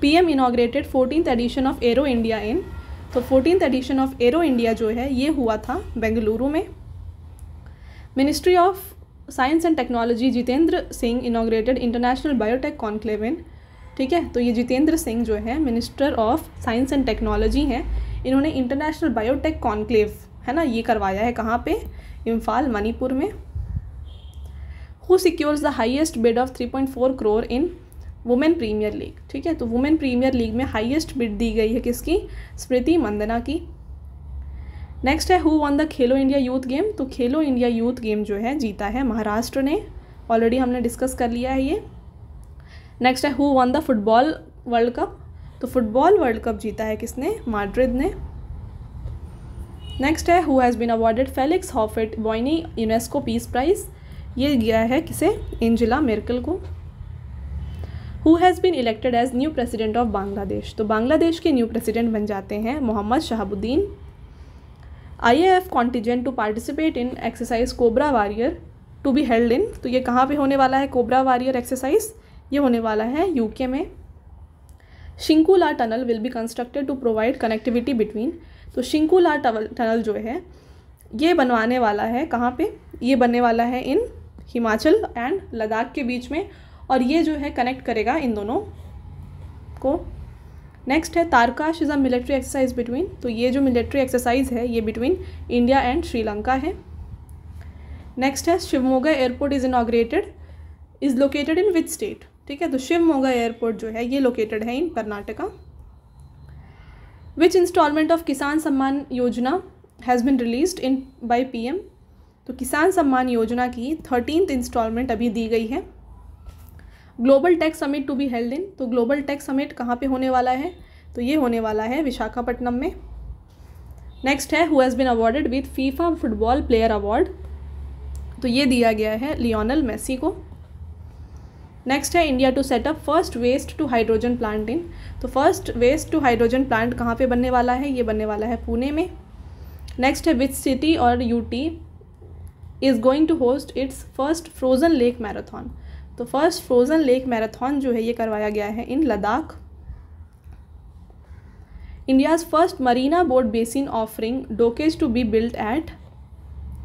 PM inaugurated fourteen edition of Aero India in तो fourteen edition of Aero India जो है ये हुआ था बेंगलुरु में ministry of science and technology Jitendra Singh inaugurated international biotech conclave in ठीक है तो ये जितेंद्र सिंह जो है minister of science and technology हैं इन्होंने इंटरनेशनल बायोटेक कॉन्क्लेव है ना ये करवाया है कहाँ पे इम्फाल मणिपुर में who secures the highest bid of 3.4 crore in women premier league ठीक है तो वुमेन प्रीमियर लीग में हाइएस्ट बिड दी गई है किसकी स्मृति मंदना की नेक्स्ट है who won the Khelo India youth game तो खेलो इंडिया यूथ गेम जो है जीता है महाराष्ट्र ने ऑलरेडी हमने डिस्कस कर लिया है ये नेक्स्ट है who won the football world cup तो फुटबॉल वर्ल्ड कप जीता है किसने माड्रिद ने नेक्स्ट है who has been awarded Felix Houphouet Boigny UNESCO peace prize ये गया है किसे एंजिला मेरकल को who has been elected as new president of Bangladesh तो बांग्लादेश के न्यू प्रेसिडेंट बन जाते हैं Mohammed Shahabuddin IAF contingent to participate in exercise Cobra Warrior to be held in तो ये कहाँ पे होने वाला है कोबरा वारियर एक्सरसाइज ये होने वाला है यूके में Shinkula tunnel will be constructed to provide connectivity between तो शिंकुला टनल जो है ये बनवाने वाला है कहाँ पे ये बनने वाला है इन हिमाचल एंड लद्दाख के बीच में और ये जो है कनेक्ट करेगा इन दोनों को नेक्स्ट है Tarkash is a military exercise between तो ये जो मिलिट्री एक्सरसाइज है ये बिटवीन इंडिया एंड श्रीलंका है नेक्स्ट है Shivamogga airport is inaugurated is located in which state ठीक है तो शिवमोगा एयरपोर्ट जो है ये लोकेटेड है in Karnataka which installment of Kisan Samman Yojana has been released in by P तो किसान सम्मान योजना की थर्टीनथ इंस्टॉलमेंट अभी दी गई है global tech summit to be held in तो ग्लोबल टेक समिट कहाँ पे होने वाला है तो ये होने वाला है विशाखापट्टनम में नेक्स्ट है who has been awarded with FIFA football player award तो ये दिया गया है लियोनल मेसी को नेक्स्ट है India to set up first waste to hydrogen plant in तो first waste to hydrogen plant कहाँ पे बनने वाला है ये बनने वाला है पुणे में नेक्स्ट है विथ सिटी और UT is going to host its first frozen lake marathon तो फर्स्ट फ्रोज़न लेक मैराथन जो है ये करवाया गया है in Ladakh India's first marina boat basin offering dockage to be built at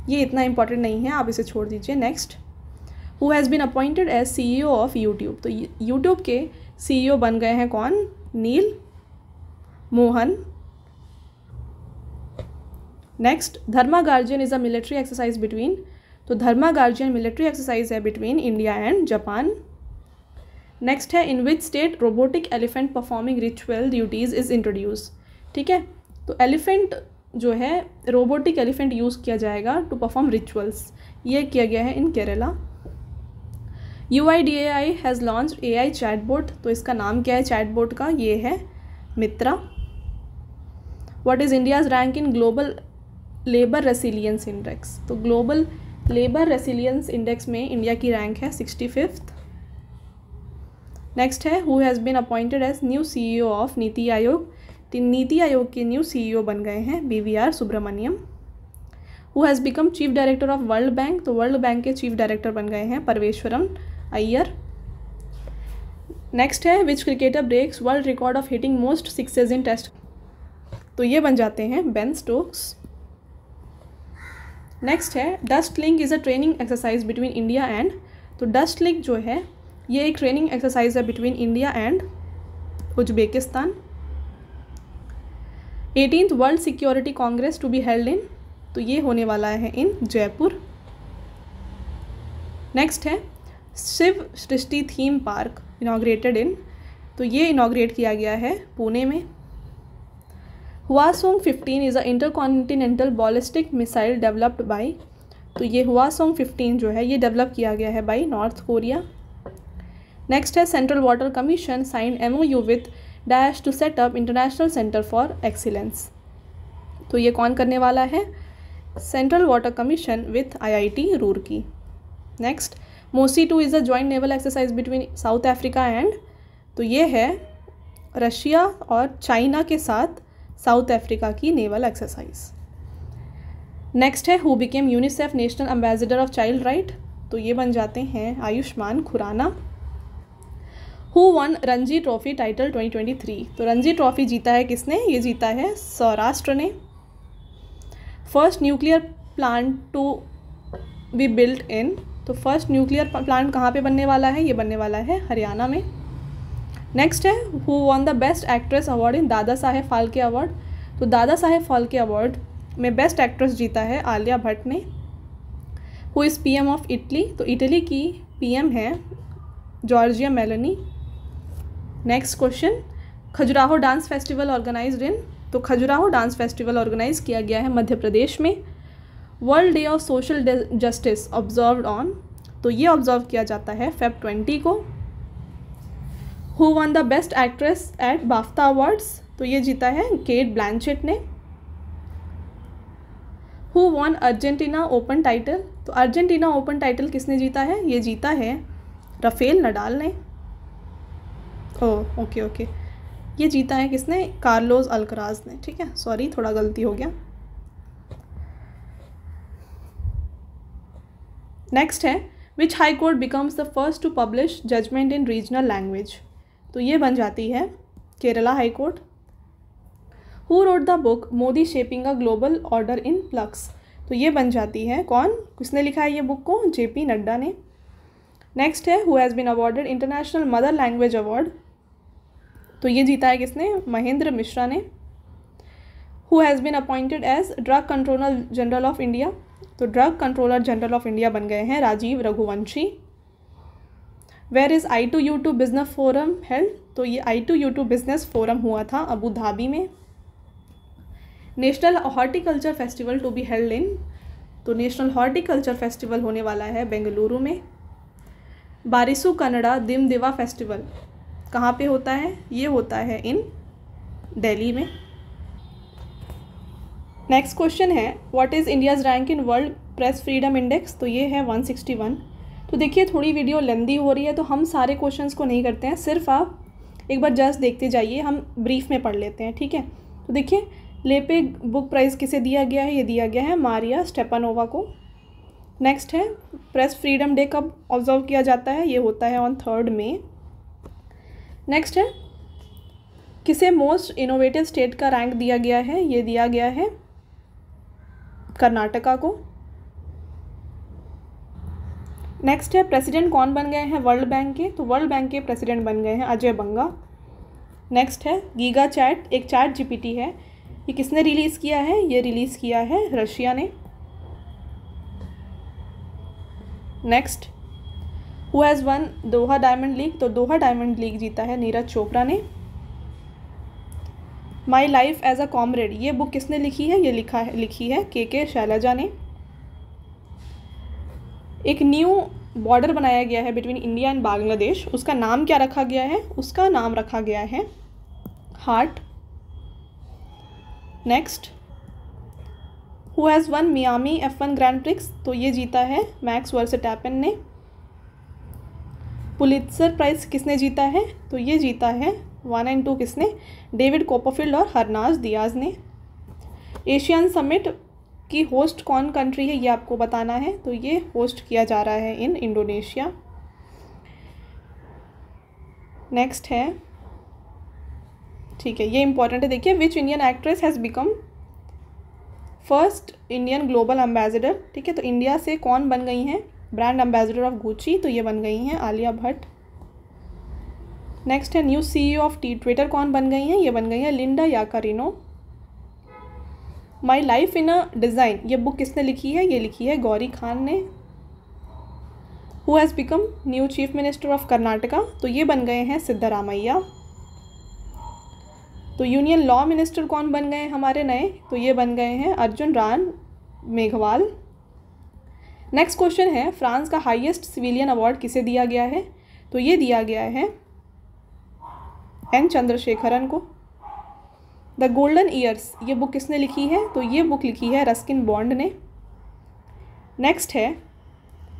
ये इतना इंपॉर्टेंट नहीं है आप इसे छोड़ दीजिए next who has been appointed as C E of YouTube तो यूट्यूब के सी e बन गए हैं कौन नील Mohan next Dharma Guardian is a military exercise between तो धर्मा गार्जियन मिलिट्री एक्सरसाइज है between India and Japan next है in which state robotic elephant performing ritual duties is introduce ठीक है तो एलिफेंट जो है रोबोटिक एलिफेंट यूज़ किया जाएगा टू परफॉर्म रिचुअल्स ये किया गया है in Kerala U I D A I has launch A I board तो इसका नाम क्या है बोर्ड का ये है Mitra what is India's rank in global labour resilience index तो ग्लोबल लेबर रेसिलियंस इंडेक्स में इंडिया की रैंक है सिक्सटी फिफ्थ नेक्स्ट है who has been appointed as new CEO of NITI Aayog तीन नीति आयोग के न्यू सीईओ e बन गए हैं B V R Subrahmanyam who has become chief director of World Bank तो वर्ल्ड बैंक के चीफ डायरेक्टर बन गए हैं परवेश्वरम अय्यर नेक्स्ट है which cricketer breaks world record of hitting most sixes in test तो ये बन जाते हैं बेन स्टोक्स नेक्स्ट है Dustlik is a training exercise between India and तो डस्ट लिंक जो है ये एक ट्रेनिंग एक्सरसाइज है between India and Uzbekistan eighteenth world security congress to be held in तो ये होने वाला है इन जयपुर नेक्स्ट है Shiv Srishti theme park inaugurated in तो ये इनाग्रेट किया गया है पुणे में Hwasong 15 is a intercontinental ballistic missile developed by तो ये हुआसोंग 15 जो है ये डेवलप किया गया है बाय नॉर्थ कोरिया नेक्स्ट है central water commission sign M O U with dash to set up international centre for excellence तो ये कौन करने वाला है central water commission with I I T Roorkee next Mosi two is a joint naval exercise between South Africa and तो ये है Russia और चाइना के साथ साउथ अफ्रीका की नेवल एक्सरसाइज नेक्स्ट है who became UNICEF national ambassador of child right तो ये बन जाते हैं Ayushmann Khurrana who won Ranji trophy title 2023 तो रणजी ट्रॉफी जीता है किसने ये जीता है सौराष्ट्र ने first nuclear plant to be built in तो फर्स्ट न्यूक्लियर प्लांट कहाँ पे बनने वाला है ये बनने वाला है हरियाणा में नेक्स्ट है who won the best actress award in Dada Saheb Phalke award तो दादा साहेब फाल्के अवार्ड में बेस्ट एक्ट्रेस जीता है आलिया भट्ट ने who is P M of Italy तो इटली की पी एम है Giorgia Meloni next question Khajuraho dance festival organize in तो खजुराहो डांस फेस्टिवल ऑर्गेनाइज किया गया है मध्य प्रदेश में world day of social justice observe on तो ये ऑब्जर्व किया जाता है फेब ट्वेंटी को who won the best actress at BAFTA awards तो ये जीता है केट ब्लैंचेट ने who won Argentina open title तो अर्जेंटीना ओपन टाइटल किसने जीता है ये जीता है राफेल नडाल ने ओ ओके ओके ये जीता है किसने कार्लोस अलकराज ने ठीक है सॉरी थोड़ा गलती हो गया नेक्स्ट है which high court becomes the first to publish judgement in regional language तो ये बन जाती है Kerala high court who wrote the book Modi shaping a global order in flux तो ये बन जाती है कौन किसने लिखा है ये बुक को जे पी नड्डा ने नेक्स्ट है who has been awarded international mother language award तो ये जीता है किसने महेंद्र मिश्रा ने who has been appointed as drug controller general of India तो drug controller general of India बन गए हैं Rajeev Raghuvanshi where is I two U two business forum held तो ये I two U two business forum हुआ था अबू धाबी में national horticulture festival to be held in तो नेशनल हॉर्टिकल्चर फेस्टिवल होने वाला है बेंगलुरु में बारिसू कनाडा दिम दिवा फेस्टिवल कहाँ पे होता है ये होता है इन दिल्ली में नेक्स्ट क्वेश्चन है what is India's rank in world press freedom index तो ये है 161 तो देखिए थोड़ी वीडियो लेंदी हो रही है तो हम सारे क्वेश्चंस को नहीं करते हैं सिर्फ आप एक बार जस्ट देखते जाइए हम ब्रीफ में पढ़ लेते हैं ठीक है तो देखिए लेपे बुक प्राइज़ किसे दिया गया है ये दिया गया है मारिया स्टेपानोवा को नेक्स्ट है प्रेस फ्रीडम डे कब ऑब्जर्व किया जाता है ये होता है ऑन थर्ड मे नेक्स्ट है किसे मोस्ट इनोवेटिव स्टेट का रैंक दिया गया है ये दिया गया है कर्नाटका को नेक्स्ट है प्रेसिडेंट कौन बन गए हैं वर्ल्ड बैंक के तो वर्ल्ड बैंक के प्रेसिडेंट बन गए हैं अजय बंगा नेक्स्ट है गीगा चैट एक चैट जीपीटी है ये किसने रिलीज़ किया है ये रिलीज़ किया है रशिया ने next who has won Doha diamond league तो दोहा डायमंड लीग जीता है नीरज चोपड़ा ने my life as a comrade ये बुक किसने लिखी है ये लिखा है लिखी है के के शैलजा ने एक न्यू बॉर्डर बनाया गया है बिटवीन इंडिया एंड बांग्लादेश उसका नाम क्या रखा गया है उसका नाम रखा गया है Heart next who has won Miami F one grand prix तो ये जीता है मैक्स वर्सटैपन ने पुलित्सर प्राइज किसने जीता है तो ये जीता है वन एंड टू किसने डेविड कोपरफील्ड और हरनाज दियाज ने एशियन समिट कि होस्ट कौन कंट्री है ये आपको बताना है तो ये होस्ट किया जा रहा है इन इंडोनेशिया नेक्स्ट है ठीक है ये इंपॉर्टेंट है देखिए which Indian actress has become first Indian global ambassador ठीक है तो इंडिया से कौन बन गई हैं ब्रांड एम्बेसडर ऑफ गुची तो ये बन गई हैं आलिया भट्ट नेक्स्ट है new CEO of T Twitter कौन बन गई हैं ये बन गई हैं Linda Yaccarino my life in a design ये बुक किसने लिखी है ये लिखी है गौरी खान ने who has become new chief minister of Karnataka तो ये बन गए हैं सिद्धारामैया तो यूनियन लॉ मिनिस्टर कौन बन गए हमारे नए तो ये बन गए हैं अर्जुन रान मेघवाल नेक्स्ट क्वेश्चन है फ्रांस का हाईएस्ट सिविलियन अवार्ड किसे दिया गया है तो ये दिया गया है एन चंद्रशेखरन को द गोल्डन ईयर्स ये बुक किसने लिखी है तो ये बुक लिखी है रस्किन बॉन्ड ने नेक्स्ट है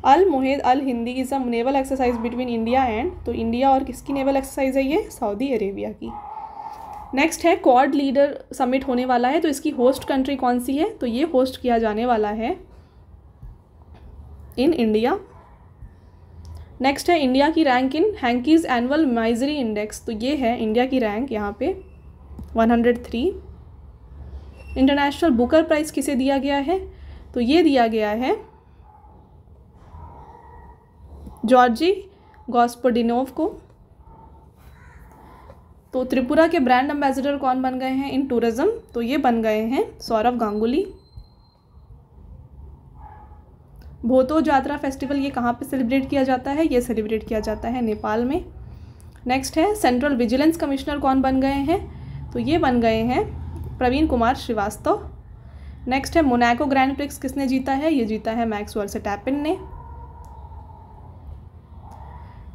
Al Mohed Al Hindi is a naval exercise between India and तो इंडिया और किसकी नेवल एक्सरसाइज है ये सऊदी अरेबिया की नेक्स्ट है क्वाड लीडर समिट होने वाला है तो इसकी होस्ट कंट्री कौन सी है तो ये होस्ट किया जाने वाला है इन इंडिया नेक्स्ट है इंडिया की rank in Hanke's annual misery index तो ये है इंडिया की रैंक यहाँ पे 103 इंटरनेशनल बुकर प्राइज़ किसे दिया गया है तो ये दिया गया है जॉर्जी गॉस्पोडिनोव को तो त्रिपुरा के ब्रांड एम्बेसडर कौन बन गए हैं इन टूरिज़्म तो ये बन गए हैं सौरभ गांगुली भोतो जात्रा फेस्टिवल ये कहाँ पे सेलिब्रेट किया जाता है ये सेलिब्रेट किया जाता है नेपाल में नेक्स्ट है सेंट्रल विजिलेंस कमिश्नर कौन बन गए हैं तो ये बन गए हैं प्रवीण कुमार श्रीवास्तव नेक्स्ट है मोनाको ग्रैंड प्रिक्स किसने जीता है ये जीता है मैक्स टैपिन ने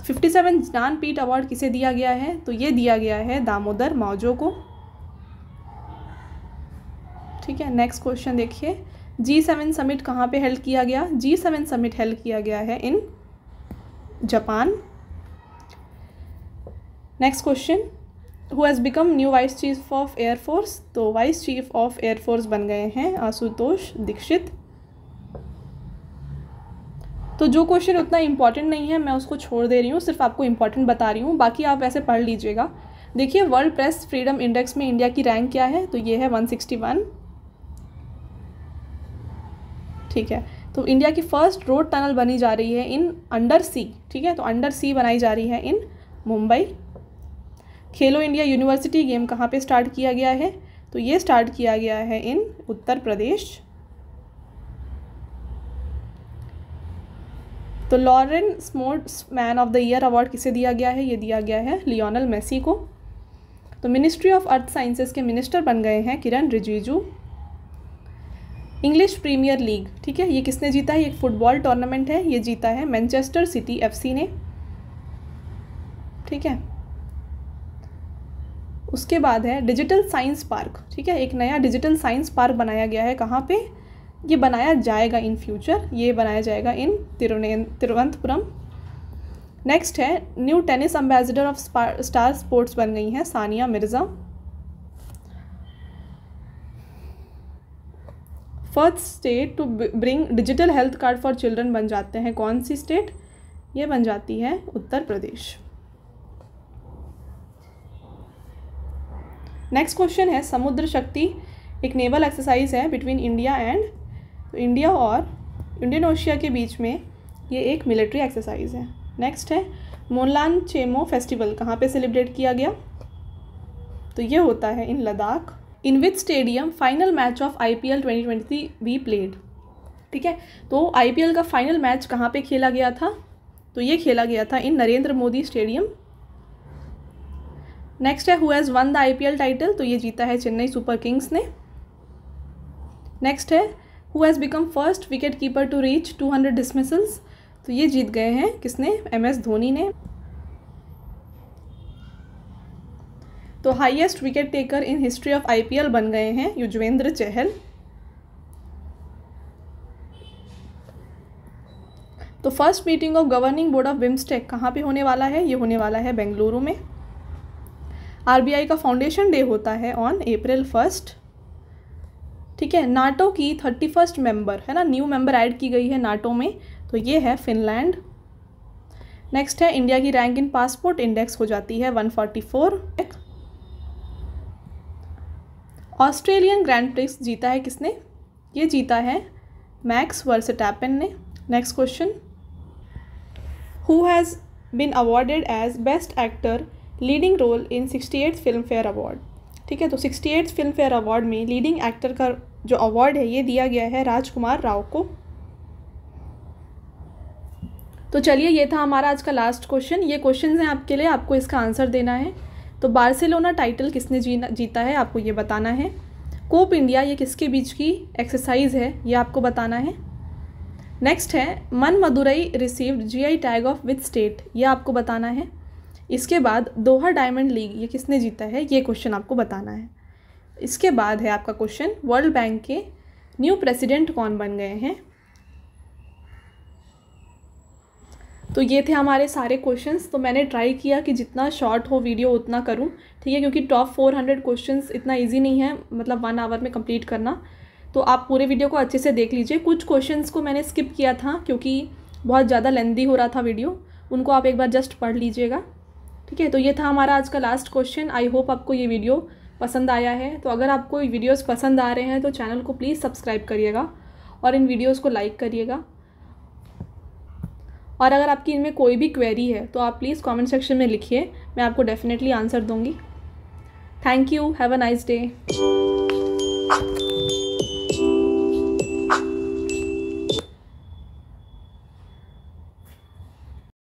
फिफ्टी सेवन ज्ञानपीठ अवार्ड किसे दिया गया है तो ये दिया गया है दामोदर मौजो को ठीक है नेक्स्ट क्वेश्चन देखिए जी सेवन समिट कहाँ पे हेल्ड किया गया जी सेवन समिट हेल्ड किया गया है in Japan next question who has become new vice chief of air तो वाइस चीफ ऑफ एयरफोर्स बन गए हैं आशुतोष दीक्षित तो जो क्वेश्चन उतना इम्पॉर्टेंट नहीं है मैं उसको छोड़ दे रही हूँ सिर्फ आपको इम्पॉर्टेंट बता रही हूँ बाकी आप ऐसे पढ़ लीजिएगा देखिए वर्ल्ड प्रेस फ्रीडम इंडेक्स में इंडिया की रैंक क्या है तो ये है 161 ठीक है तो इंडिया की फर्स्ट रोड टनल बनी जा रही है इन अंडर सी ठीक है तो अंडर सी बनाई जा रही है इन मुंबई खेलो इंडिया यूनिवर्सिटी गेम कहाँ पे स्टार्ट किया गया है तो ये स्टार्ट किया गया है इन उत्तर प्रदेश तो Laureus sports man of the year award किसे दिया गया है ये दिया गया है लियोनल मेसी को तो मिनिस्ट्री ऑफ अर्थ साइंसेस के मिनिस्टर बन गए हैं Kiren Rijiju English Premier league ठीक है ये किसने जीता है ये एक फुटबॉल टूर्नामेंट है ये जीता है मैनचेस्टर सिटी एफसी ने ठीक है उसके बाद है डिजिटल साइंस पार्क ठीक है एक नया डिजिटल साइंस पार्क बनाया गया है कहाँ पे ये बनाया जाएगा इन फ्यूचर ये बनाया जाएगा इन तिरुने तिरुवनंतपुरम नेक्स्ट है new tennis ambassador of Star Sports बन गई हैं Sania Mirza first state to bring digital health card for children बन जाते हैं कौन सी स्टेट ये बन जाती है उत्तर प्रदेश नेक्स्ट क्वेश्चन है समुद्र शक्ति एक नेवल एक्सरसाइज है बिटवीन इंडिया एंड इंडिया और इंडियन ओशिया के बीच में ये एक मिलिट्री एक्सरसाइज है नेक्स्ट है मोनलान चेमो फेस्टिवल कहाँ पे सेलिब्रेट किया गया तो ये होता है in Ladakh in which stadium final match of I P L twenty twenty played ठीक है तो आई पी एल का फाइनल मैच कहाँ पे खेला गया था तो ये खेला गया था in Narendra Modi stadium next है who has won the IPL title तो ये जीता है चेन्नई सुपर किंग्स ने नेक्स्ट है who has become first wicket keeper to reach two hundred dismissals तो ये जीत गए हैं किसने एम एस धोनी ने तो highest wicket taker in history of IPL बन गए हैं युजवेंद्र चहल तो first meeting of governing board of BIMSTEC कहाँ पे होने वाला है ये होने वाला है बेंगलुरु में आरबीआई का फाउंडेशन डे होता है ऑन अप्रैल फर्स्ट ठीक है नाटो की थर्टी फर्स्ट मेम्बर है ना न्यू मेंबर ऐड की गई है नाटो में तो ये है फिनलैंड नेक्स्ट है इंडिया की रैंक इन पासपोर्ट इंडेक्स हो जाती है 144 ऑस्ट्रेलियन ग्रैंड प्रिक्स जीता है किसने ये जीता है मैक्स वर्सटैपन ने next question who has been awarded as best actor leading role in sixty eighth Filmfare award ठीक है तो sixty eighth Filmfare award में लीडिंग एक्टर का जो अवार्ड है ये दिया गया है राजकुमार राव को तो चलिए ये था हमारा आज का लास्ट क्वेश्चन ये क्वेश्चन हैं आपके लिए आपको इसका आंसर देना है तो बार्सिलोना टाइटल किसने जीना जीता है आपको ये बताना है कोप इंडिया ये किसके बीच की एक्सरसाइज है ये आपको बताना है नेक्स्ट है मन Madurai received GI tag of with state ये आपको बताना है इसके बाद दोहा डायमंड लीग ये किसने जीता है ये क्वेश्चन आपको बताना है इसके बाद है आपका क्वेश्चन वर्ल्ड बैंक के न्यू प्रेसिडेंट कौन बन गए हैं तो ये थे हमारे सारे क्वेश्चंस तो मैंने ट्राई किया कि जितना शॉर्ट हो वीडियो उतना करूं ठीक है क्योंकि टॉप फोर हंड्रेड क्वेश्चंस इतना इजी नहीं है मतलब वन आवर में कंप्लीट करना तो आप पूरे वीडियो को अच्छे से देख लीजिए कुछ क्वेश्चंस को मैंने स्किप किया था क्योंकि बहुत ज़्यादा लेंदी हो रहा था वीडियो उनको आप एक बार जस्ट पढ़ लीजिएगा ठीक है तो ये था हमारा आज का लास्ट क्वेश्चन आई होप आपको ये वीडियो पसंद आया है तो अगर आपको वीडियोस पसंद आ रहे हैं तो चैनल को प्लीज़ सब्सक्राइब करिएगा और इन वीडियोस को लाइक करिएगा और अगर आपकी इनमें कोई भी क्वेरी है तो आप प्लीज़ कमेंट सेक्शन में लिखिए मैं आपको डेफिनेटली आंसर दूंगी thank you have a nice day